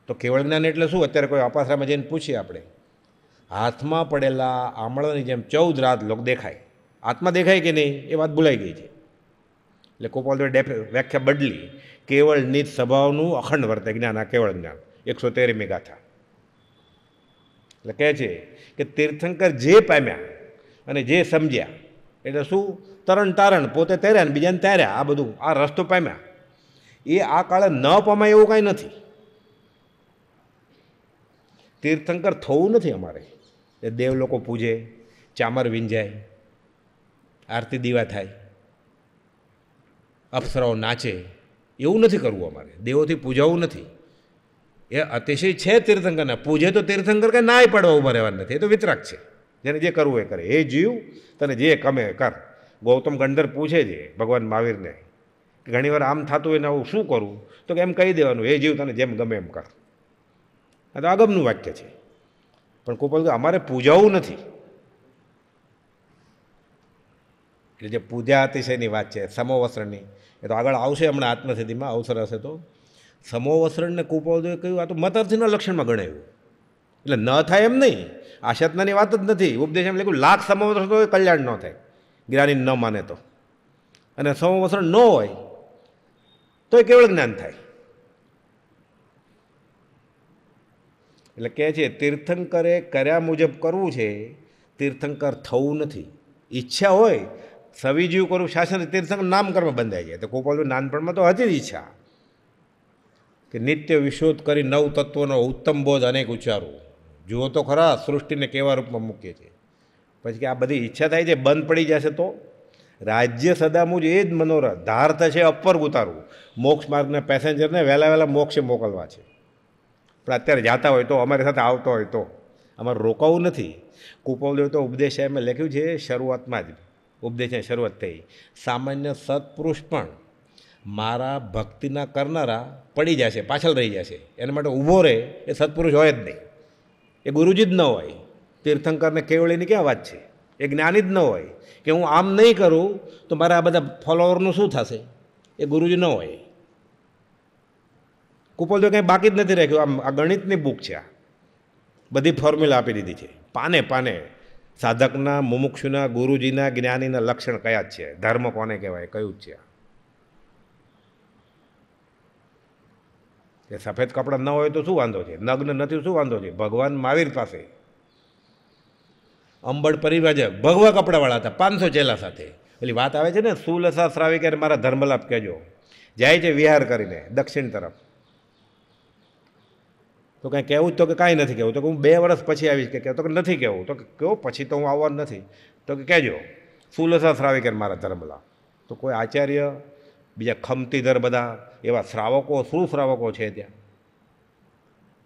તો કેવળ જ્ઞાન એટલે શું અત્યારે કોઈ અપાસરામાં જઈને પૂછીએ આપણે હાથમાં પડેલા આમળાની જેમ ચૌદ રાત લોક દેખાય આત્મા દેખાય કે નહીં એ વાત ભૂલાઈ ગઈ છે એટલે કોપાલદેવ ડેફ વ્યાખ્યા બદલી કેવળ નિત સ્વભાવનું અખંડ વર્તે જ્ઞાન આ કેવળ જ્ઞાન એકસો તેરમી મેગાથા એટલે કહે છે કે તીર્થંકર જે પામ્યા અને જે સમજ્યા એટલે શું તરણ તારણ પોતે તૈર્યા ને બીજાને તૈર્યા આ બધું આ રસ્તો પામ્યા એ આ કાળે ન પામાય એવું કાંઈ નથી તીર્થંકર થવું નથી અમારે એ દેવ લોકો પૂજે ચામર વિંજાય આરતી દીવા થાય અપ્સરાઓ નાચે એવું નથી કરવું અમારે દેવોથી પૂજાવું નથી એ અતિશય છે તીર્થંકરને પૂજે તો તીર્થંકર કે નાય પાડવા ઊભા રહેવાનું નથી એ તો વિતરાક છે જેને જે કરવું એ કરે એ જીવ તને જે કમે કર ગૌતમ ગંડર પૂછે છે ભગવાન મહાવીરને ઘણીવાર આમ થતું હોય ને આવું શું કરું તો કે એમ કહી દેવાનું એ જીવ તને જેમ ગમે એમ કર આ તો આગમનું વાક્ય છે પણ કોપલ અમારે પૂજાવું નથી એટલે જે પૂજા અતિશયની વાત છે સમોવસરણની એ તો આગળ આવશે હમણાં આત્મસિદ્ધિમાં અવસર હશે તો સમોવસરણને કુપોદે કહ્યું આ તો મતર્થીના લક્ષણમાં ગણાયું એટલે ન થાય એમ નહીં આ સતનાની વાત જ નથી ઉપદેશ એમ લખ્યું લાખ સમોવસરણ તો કલ્યાણ ન થાય જ્ઞાની ન માને તો અને સમોવસરણ ન હોય તો એ કેવળ જ્ઞાન થાય એટલે કહે છે તીર્થંકરે કર્યા મુજબ કરવું છે તીર્થંકર થવું નથી ઈચ્છા હોય સવિજીવ કરવું શાસન તીર્થંકર નામકર્મ બંધાઈ જાય તો ગોપાલ નાનપણમાં તો હતી જ ઈચ્છા કે નિત્ય વિશોધ કરી નવ તત્વોનો ઉત્તમ બોધ અનેક ઉચ્ચારવું જુઓ તો ખરા સૃષ્ટિને કેવા રૂપમાં મૂકીએ છીએ પછી કે આ બધી ઈચ્છા થાય છે બંધ પડી જશે તો રાજ્ય સદામુજ એ જ મનોરથ ધાર થશે અપર ઉતારવું મોક્ષ માર્ગના પેસેન્જરને વહેલા વહેલા મોક્ષે મોકલવા છે પણ અત્યારે જાતા હોય તો અમારી સાથે આવતો હોય તો અમારે રોકાવું નથી કુપોલદેવ તો ઉપદેશ એમ લખ્યું છે શરૂઆતમાં જ ઉપદેશની શરૂઆત થઈ સામાન્ય સત્પુરુષ પણ મારા ભક્તિના કરનારા પડી જશે પાછળ રહી જશે એના માટે ઊભો રહે એ સત્પુરુષ હોય જ નહીં એ ગુરુજી જ ન હોય તીર્થંકરને કેવળીની ક્યાં વાત છે એ જ્ઞાની જ ન હોય કે હું આમ નહીં કરું તો મારા આ બધા ફોલોવરનું શું થશે એ ગુરુજી ન હોય કુપોલદેવે કંઈ બાકી જ નથી રાખ્યું આમ આ ગણિતની બુક છે આ બધી ફોર્મ્યુલા આપી દીધી છે પાને પાને સાધકના મુમુક્ષુના ગુરુજીના જ્ઞાનીના લક્ષણ કયા જ છે ધર્મ કોને કહેવાય કયું જ છે આ સફેદ કપડાં ન હોય તો શું વાંધો છે નગ્ન નથી શું વાંધો છે ભગવાન મહાવીર પાસે અંબળ પરિવાજક ભગવા કપડાવાળા હતા પાંચસો ચેલા સાથે એટલે વાત આવે છે ને સુલસા શ્રાવિકે મારા ધર્મલાપ કહેજો જાય છે વિહાર કરીને દક્ષિણ તરફ તો કંઈ કહેવું તો કે કાંઈ નથી કહેવું તો કે હું બે વર્ષ પછી આવીશ કે તો કે નથી કહેવું તો કે કહો પછી તો હું આવવા નથી તો કે કહેજો સુલસા શ્રાવિકર મારા ધર્મલા તો કોઈ આચાર્ય બીજા ખમતીધર બધા એવા શ્રાવકો શું શ્રાવકો છે ત્યાં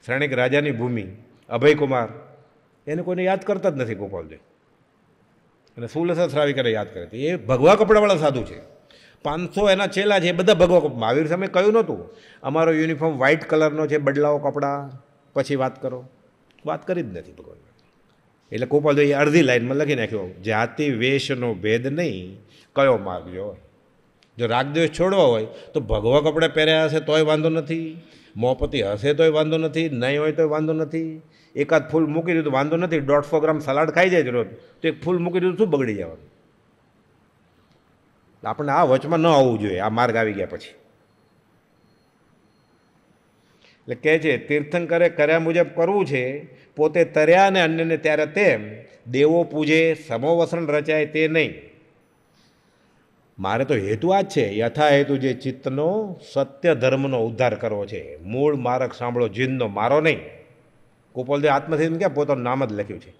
શ્રેણિક રાજાની ભૂમિ અભયકુમાર એને કોઈને યાદ કરતા જ નથી ગોપાલજી અને સુલસા શ્રાવિકરે યાદ કરે હતી એ ભગવા કપડાવાળા સાધુ છે પાંચસો એના ચેલા છે એ બધા ભગવા મહાવીર સામે કહ્યું નહોતું અમારો યુનિફોર્મ વ્હાઇટ કલરનો છે બદલાવો કપડાં પછી વાત કરો વાત કરી જ નથી ભગવાન એટલે કોપાલ એ અડધી લાઈનમાં લખી નાખ્યો જાતિ વેશનો ભેદ નહીં કયો માર્ગ જો જો રાગદ્વેષ છોડવો હોય તો ભગવા કપડાં પહેર્યા હશે તોય વાંધો નથી મોપતિ હશે તોય વાંધો નથી નહીં હોય તોય વાંધો નથી એકાદ ફૂલ મૂકી દીધું વાંધો નથી દોઢસો ગ્રામ સલાડ ખાઈ જાય રોજ તો એક ફૂલ મૂકી દીધું શું બગડી જવાનું આપણને આ વચમાં ન આવવું જોઈએ આ માર્ગ આવી ગયા પછી એટલે કહે છે તીર્થંકરે કર્યા મુજબ કરવું છે પોતે તર્યા અને અન્યને ત્યારે તેમ દેવો પૂજે સમોવસન રચાય તે નહીં મારે તો હેતુ આ જ છે યથા હેતુ જે ચિત્તનો સત્ય ધર્મનો ઉદ્ધાર કરવો છે મૂળ મારક સાંભળો જીનનો મારો નહીં કોપલદેવ આત્મથી કે પોતાનું નામ જ લખ્યું છે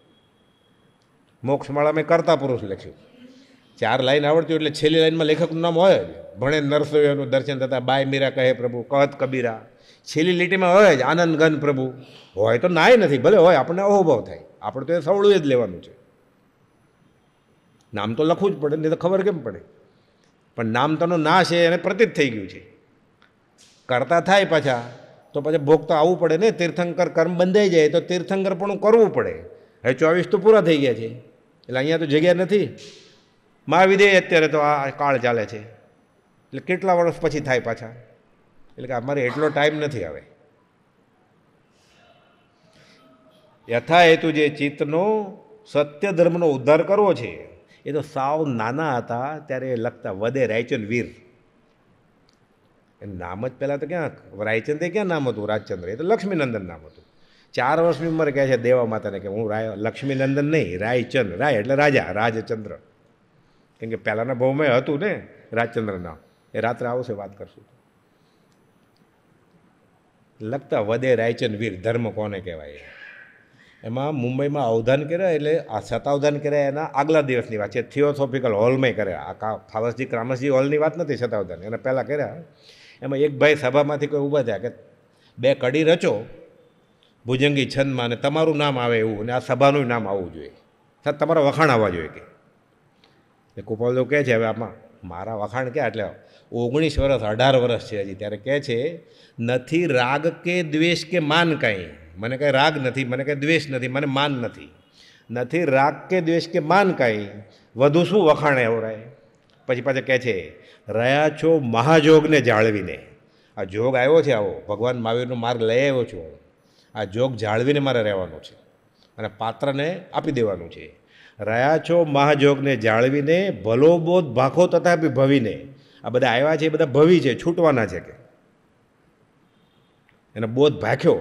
મોક્ષમાળા મેં કરતા પુરુષ લખ્યું ચાર લાઈન આવડતી એટલે છેલ્લી લાઈનમાં લેખકનું નામ હોય જ ભણે નરસોયાનું દર્શન થતાં બાય મીરા કહે પ્રભુ કહત કબીરા છેલ્લી લીટીમાં હોય જ આનંદ ગન પ્રભુ હોય તો નાય નથી ભલે હોય આપણને અહોભાવ થાય આપણે તો એ સવળું જ લેવાનું છે નામ તો લખવું જ પડે નહીં તો ખબર કેમ પડે પણ નામ તનો ના છે એને પ્રતીત થઈ ગયું છે કરતા થાય પાછા તો પછી ભોગ તો આવવું પડે ને તીર્થંકર કર્મ બંધાઈ જાય તો તીર્થંકર પણ કરવું પડે હવે ચોવીસ તો પૂરા થઈ ગયા છે એટલે અહીંયા તો જગ્યા નથી મહાવિધેય અત્યારે તો આ કાળ ચાલે છે એટલે કેટલા વર્ષ પછી થાય પાછા એટલે કે અમારે એટલો ટાઈમ નથી આવે યથા હેતુ જે ચિત્તનો સત્ય ધર્મનો ઉદ્ધાર કરવો છે એ તો સાવ નાના હતા ત્યારે એ લખતા વદે રાયચંદ વીર નામ જ પહેલાં તો ક્યાં રાયચંદ ક્યાં નામ હતું રાજચંદ્ર એ તો લક્ષ્મીનંદન નામ હતું ચાર વર્ષની ઉંમર કહે છે દેવા માતાને કે હું રાય લક્ષ્મીનંદન નહીં રાયચંદ રાય એટલે રાજા રાજચંદ્ર કેમ કે પહેલાંના ભાવમાં હતું ને રાજચંદ્રના એ રાત્રે આવશે વાત કરશું લગતા વદે રાયચંદ વીર ધર્મ કોને કહેવાય એમાં મુંબઈમાં અવધાન કર્યા એટલે આ શતાવધાન કર્યા એના આગલા દિવસની વાત છે થિયોસોફિકલ હોલમાં કર્યા આ ફાવસજી ક્રામસજી હોલની વાત નથી શતાવધાન એના પહેલાં કર્યા એમાં એક ભાઈ સભામાંથી કોઈ ઊભા થયા કે બે કડી રચો ભુજંગી છંદમાં અને તમારું નામ આવે એવું અને આ સભાનું નામ આવવું જોઈએ સાહેબ તમારા વખાણ આવવા જોઈએ કે એટલે કુપાલદેવ કહે છે હવે આમાં મારા વખાણ ક્યાં એટલે ઓગણીસ વર્ષ અઢાર વર્ષ છે હજી ત્યારે કહે છે નથી રાગ કે દ્વેષ કે માન કાંઈ મને કાંઈ રાગ નથી મને કાંઈ દ્વેષ નથી મને માન નથી નથી રાગ કે દ્વેષ કે માન કાંઈ વધુ શું વખાણ એવડાય પછી પાછા કહે છે રહ્યા છો મહાજોગને જાળવીને આ જોગ આવ્યો છે આવો ભગવાન મહાવીરનો માર્ગ લઈ આવ્યો છું આ જોગ જાળવીને મારે રહેવાનું છે અને પાત્રને આપી દેવાનું છે રહ્યા છો મહાજોગને જાળવીને ભલો બોધ ભાખો તથાપી ભવીને આ બધા આવ્યા છે એ બધા ભવી છે છૂટવાના છે કે એને બોધ ભાખ્યો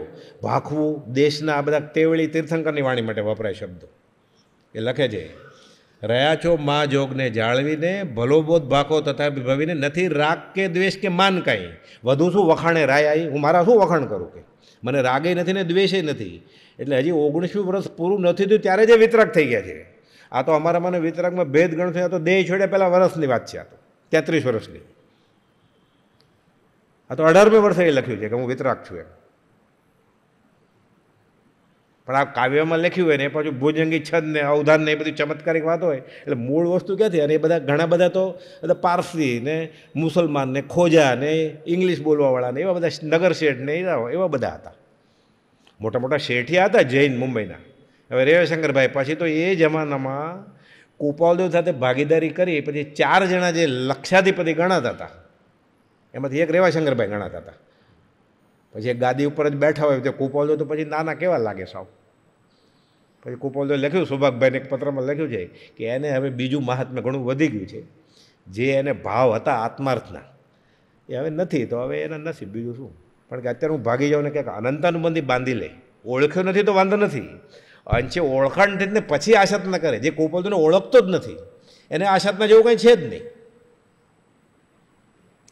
ભાખવું દેશના આ બધા તેવળી તીર્થંકરની વાણી માટે વપરાય શબ્દો એ લખે છે રહ્યા છો મહાજોગને જાળવીને ભલો બોધ ભાખો તથાપી ભવીને નથી રાગ કે દ્વેષ કે માન કાંઈ વધુ શું વખાણે રાય આવી હું મારા શું વખાણ કરું કે મને રાગે નથી ને દ્વેષે નથી એટલે હજી ઓગણીસમી વર્ષ પૂરું નથી થયું ત્યારે જે વિતરક થઈ ગયા છે આ તો અમારા મને વિતરાગમાં ભેદ ગણ થયો તો દેહ છોડ્યા પહેલાં વર્ષની વાત છે આ તો તેત્રીસ વર્ષની આ તો અઢારમી વર્ષે એ લખ્યું છે કે હું વિતરાગ છું એમ પણ આ કાવ્યમાં લખ્યું હોય ને એ પાછું ભુજંગી છંદ ને અવધાન ને એ બધી ચમત્કારિક વાત હોય એટલે મૂળ વસ્તુ ક્યાંથી અને એ બધા ઘણા બધા તો બધા પારસી ને મુસલમાન ને ખોજા ને ઇંગ્લિશ બોલવાવાળા ને એવા બધા નગર શેઠ ને એવા બધા હતા મોટા મોટા શેઠિયા હતા જૈન મુંબઈના હવે રેવાશંકરભાઈ પછી તો એ જમાનામાં કુપાલદેવ સાથે ભાગીદારી કરી પછી ચાર જણા જે લક્ષાધિપતિ ગણાતા હતા એમાંથી એક રેવાશંકરભાઈ ગણાતા હતા પછી ગાદી ઉપર જ બેઠા હોય તે કુપાલદેવ તો પછી નાના કેવા લાગે સાવ પછી કુપાલદેવ લખ્યું સુભાગભાઈને એક પત્રમાં લખ્યું છે કે એને હવે બીજું મહાત્મ્ય ઘણું વધી ગયું છે જે એને ભાવ હતા આત્માર્થના એ હવે નથી તો હવે એને નથી બીજું શું પણ કે અત્યારે હું ભાગી જાઉં ને ક્યાંક અનંતાનુબંધી બાંધી લે ઓળખ્યો નથી તો વાંધો નથી અંશે ઓળખાણ થઈને પછી આશાતના કરે જે કોઈ ઓળખતો જ નથી એને આશાતના જેવું કંઈ છે જ નહીં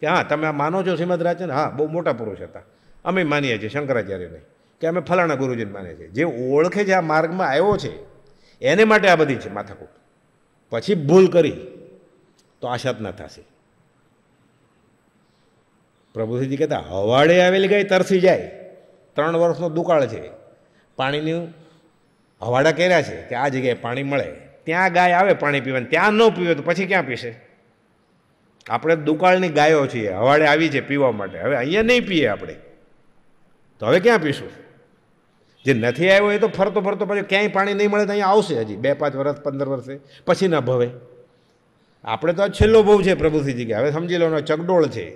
કે હા તમે આ માનો છો શ્રીમદ રાજચંદ્ર હા બહુ મોટા પુરુષ હતા અમે માનીએ છીએ શંકરાચાર્યને કે અમે ફલાણા ગુરુજીને માનીએ છીએ જે ઓળખે છે આ માર્ગમાં આવ્યો છે એને માટે આ બધી છે માથાકૂટ પછી ભૂલ કરી તો આશાતના થશે પ્રભુજી કહેતા હવાડે આવેલી ગાય તરસી જાય ત્રણ વર્ષનો દુકાળ છે પાણીનું હવાડા કર્યા છે કે આ જગ્યાએ પાણી મળે ત્યાં ગાય આવે પાણી પીવાનું ત્યાં ન પીવે તો પછી ક્યાં પીશે આપણે દુકાળની ગાયો છીએ હવાડે આવી છે પીવા માટે હવે અહીંયા નહીં પીએ આપણે તો હવે ક્યાં પીશું જે નથી આવ્યો એ તો ફરતો ફરતો પછી ક્યાંય પાણી નહીં મળે તો અહીંયા આવશે હજી બે પાંચ વર્ષ પંદર વર્ષે પછી ન ભવે આપણે તો છેલ્લો બહુ છે પ્રભુસિંહજી કે હવે સમજી લો ચગડોળ છે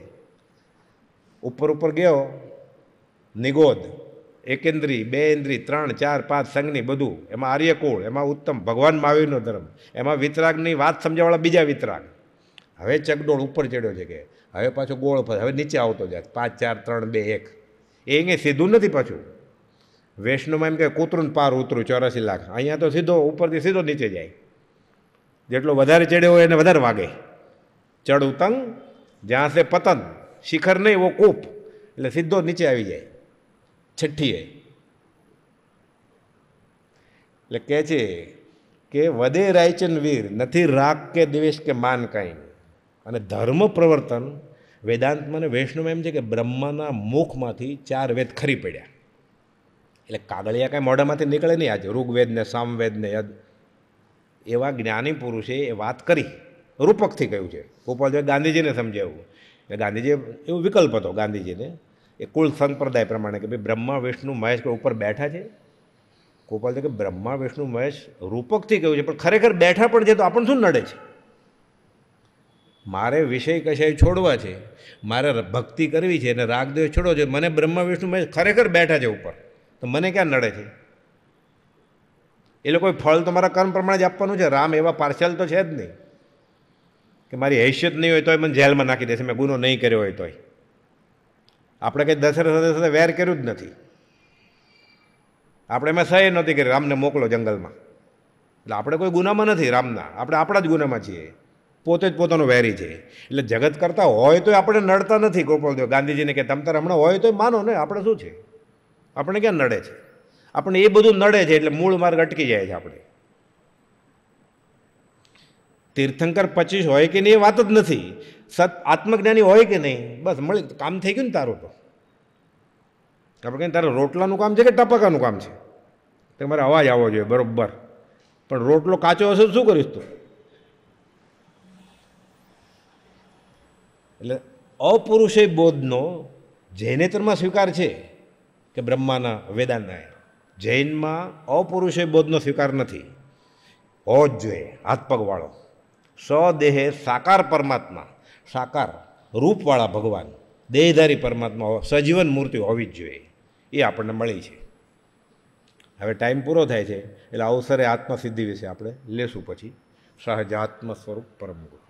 ઉપર ઉપર ગયો નિગોદ એકેન્દ્રી બે ઇન્દ્રી ત્રણ ચાર પાંચ સંઘની બધું એમાં આર્યકુળ એમાં ઉત્તમ ભગવાન મહાવીરનો ધર્મ એમાં વિતરાગની વાત સમજાવવાળા બીજા વિતરાગ હવે ચકડોળ ઉપર ચડ્યો છે કે હવે પાછો ગોળ હવે નીચે આવતો જાય પાંચ ચાર ત્રણ બે એક એ અહીંયા સીધું નથી પાછું વૈષ્ણવમાં એમ કે કૂતરું પાર ઉતરું ચોરાસી લાખ અહીંયા તો સીધો ઉપરથી સીધો નીચે જાય જેટલો વધારે ચડ્યો હોય એને વધારે વાગે ચડ ઉતંગ જ્યાં છે પતન શિખર નહીં એવો કૂપ એટલે સીધો નીચે આવી જાય છઠ્ઠીએ એટલે કહે છે કે વધે રાયચંદ વીર નથી રાગ કે દ્વેષ કે માન કાંઈ અને ધર્મ પ્રવર્તન વેદાંત મને વૈષ્ણવ એમ છે કે બ્રહ્માના મુખમાંથી ચાર વેદ ખરી પડ્યા એટલે કાગળિયા કાંઈ મોઢામાંથી નીકળે નહીં આજે ઋગ્વેદને સામવેદને યદ એવા જ્ઞાની પુરુષે એ વાત કરી રૂપકથી કહ્યું છે ગોપાલભાઈ ગાંધીજીને સમજાવ્યું એટલે ગાંધીજીએ એવો વિકલ્પ હતો ગાંધીજીને એ કુલ સંપ્રદાય પ્રમાણે કે ભાઈ બ્રહ્મા વિષ્ણુ મહેશ ઉપર બેઠા છે ગોપાલ કે બ્રહ્મા વિષ્ણુ મહેશ રૂપકથી કહ્યું છે પણ ખરેખર બેઠા પણ છે તો આપણને શું નડે છે મારે વિષય કશાય છોડવા છે મારે ભક્તિ કરવી છે અને રાગદેવ છોડવો છે મને બ્રહ્મા વિષ્ણુ મહેશ ખરેખર બેઠા છે ઉપર તો મને ક્યાં નડે છે એ લોકોએ ફળ તો મારા કર્મ પ્રમાણે જ આપવાનું છે રામ એવા પાર્સલ તો છે જ નહીં કે મારી હૈસિયત નહીં હોય તોય મને જેલમાં નાખી દેશે મેં ગુનો નહીં કર્યો હોય તોય આપણે કંઈ દશરથ સાથે વેર કર્યું જ નથી આપણે એમાં સહી નથી કરી રામને મોકલો જંગલમાં એટલે આપણે કોઈ ગુનામાં નથી રામના આપણે આપણા જ ગુનામાં છીએ પોતે જ પોતાનો વેરી છે એટલે જગત કરતા હોય તો આપણે નડતા નથી ગોપાલદેવ ગાંધીજીને કે તમતાર હમણાં હોય તો માનો ને આપણે શું છે આપણે ક્યાં નડે છે આપણે એ બધું નડે છે એટલે મૂળ માર્ગ અટકી જાય છે આપણે તીર્થંકર પચીસ હોય કે નહીં એ વાત જ નથી સત આત્મજ્ઞાની હોય કે નહીં બસ મળી કામ થઈ ગયું ને તારું તો આપણે કહીએ તારે રોટલાનું કામ છે કે ટપકાનું કામ છે તમારે અવાજ આવવો જોઈએ બરોબર પણ રોટલો કાચો હશે શું કરીશ તું એટલે અપુરુષય બોધનો જૈનેતરમાં સ્વીકાર છે કે બ્રહ્માના વેદાંતના જૈનમાં અપુરુષય બોધનો સ્વીકાર નથી હોવો જ જોઈએ હાથ પગવાળો સ્વદેહે સાકાર પરમાત્મા સાકાર રૂપવાળા ભગવાન દેહધારી પરમાત્મા સજીવન મૂર્તિ હોવી જ જોઈએ એ આપણને મળી છે હવે ટાઈમ પૂરો થાય છે એટલે અવસરે આત્મસિદ્ધિ વિશે આપણે લેશું પછી સહજાત્મ સ્વરૂપ પરમગુરુ